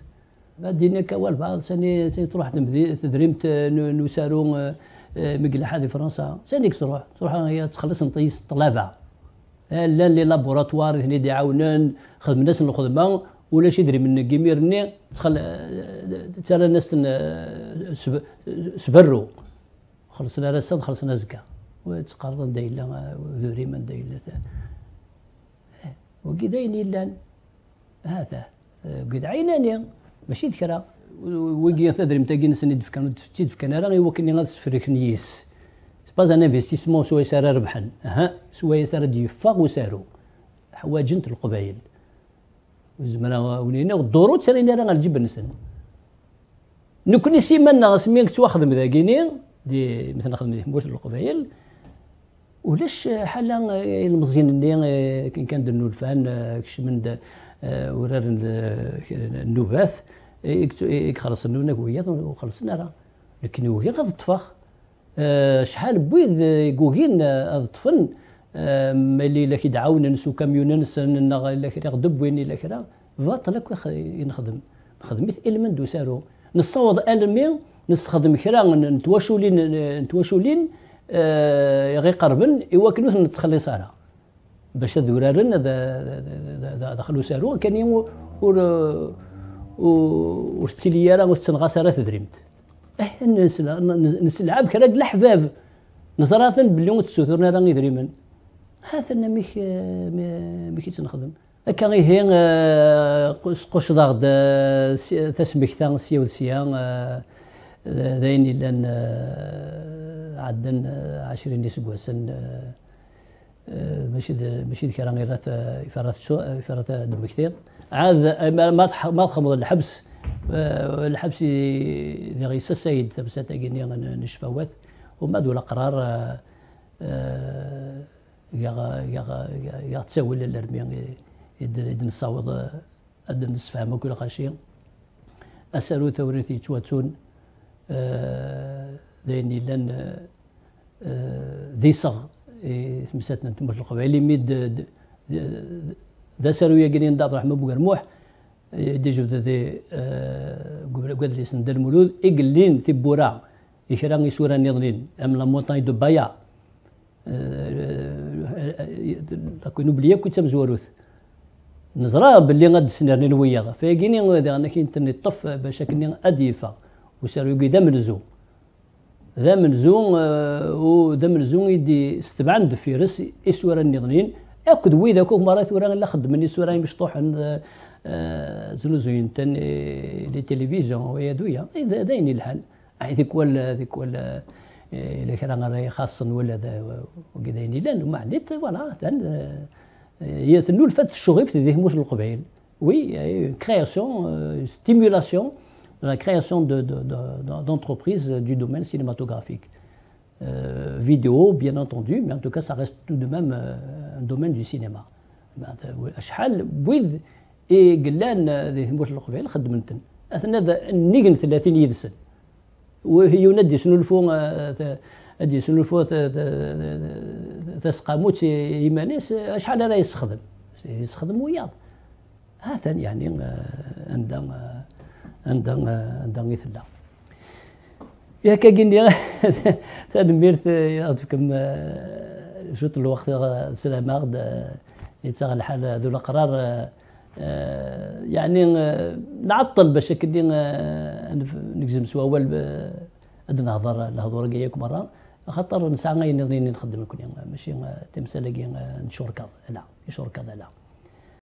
بعدين كوال بعض سني تروح تدريمت آه، نسارو مقلحة دي فرنسا سنيك تروح تروح تخلص نطيس الطلافه لا لي لابوراتوار اللي يعاونان خدم الناس الخدمه ولا شي دري من كيمير ني تخل ترى الناس سبرو خلصنا رصد خلصنا زكا وتقرض دايلا ذوري من دايلا وكي داين لان هذا قد عيناني ماشي ذكرى ويجي تدري متاكين سني دفكان تيدفكان راه غير وكني غادي تفرك نيس باز ان انفستيسمون سوا يسار ربحا ها سوا يسار يفاق وسارو حواجنت القبائل زعما ولينا الدورو تسالينا راه الجب نسن نكوني سيمانا سمي تواخدم ذاكيني دي مثلا نخدم دي موت القبائل ولاش حالا المزيان اللي كي كان دنو الفان كش من ورار النبات خلصنا وياه وخلصنا راه لكن وهي غاد الطفاخ آه، شحال بويد آه، كوكين آه، الطفل ملي لا كيدعاون نسو كاميون نسن الا كرا دبوين الا كرا فاطلك نخدم نخدم مثل المن دو سارو نصوض المي نستخدم كرا نتواشولين نتواشولين غير قربن ايوا كنوث نتخلي ساره باش ذورارن دخلوا سارو كان ور ور تسيليا راه تسنغاس راه تدريمت احنا إيه، نسلعب كراك الحفاف نظراثن باللي تسوثرنا راه هذا انا ميك ميك تنخدم هكا غي هي قش ضغط آه، تسميك تاع سيا وسيا آه، ذاين الا آه، عدن عشرين سن ماشي ماشي ذكرى غير فرات فرات دم كثير عاد ما ما تخمض الحبس الحبس الحبسي نغي سسايد ثبسات أجنيا نشفاوات وما دو القرار يا يا يا تسوي للرمي يد نصاوض أد نسفهم كل قاشي أسألو ثوريثي توتون ذين لن ذي صغ مساتنا تمر القبائل ميد ذا سروية قرين داب رحمة بوغرموح موح دي آه، قبل ذي قدر يسن دار المولود إقلين تبورا يكرا يسورا نظرين أم لا مونتاي دو بايا آه، آه، لكن نبليا كنت مزوروث نزرا باللي غاد سنرني نويا فيقيني انا كي نتني الطف باش كني اديفا وسارو دا منزو ذا منزو وذا الزو يدي استبعن دفيرس اسورا نظنين اكد ويدا كوك مرات ورا لا خدمني سورا مشطوح زنوزوينتا آه، لي تلفزيون ويا دويا داين الحال هذيك ولا ذيك ولا الا كان غير خاصا ولا وكذاين لان ما عنيت فوالا آه، آه، يتنو الفات الشغيف في موت القبيل وي كرياسيون ستيمولاسيون la création d'entreprises de, de, de, du domaine cinématographique. Euh, vidéo, bien entendu, mais en tout cas, ça reste tout de même euh, un domaine du cinéma. Euh, إي قلان ذي موت القبيل خدمنتن أثناء نيقن 30 يدسن وهي ندي شنو الفو آه، ادي شنو الفو تسقاموت ايمانيس شحال راه يستخدم يستخدم وياض هذا يعني عندها آه، آه، مثل يا كاين ياك قلني (laughs) ميرث يعطيكم شوط الوقت سلام غد يتساغ الحال ذو الأقرار يعني آه، نعطل باش كدي آه، نجزم سوا وال اد آه، نهضر نهضر كياك برا خاطر نسعى غير نخدم كل ماشي تمثال نشور كاظ لا نشور كاظ لا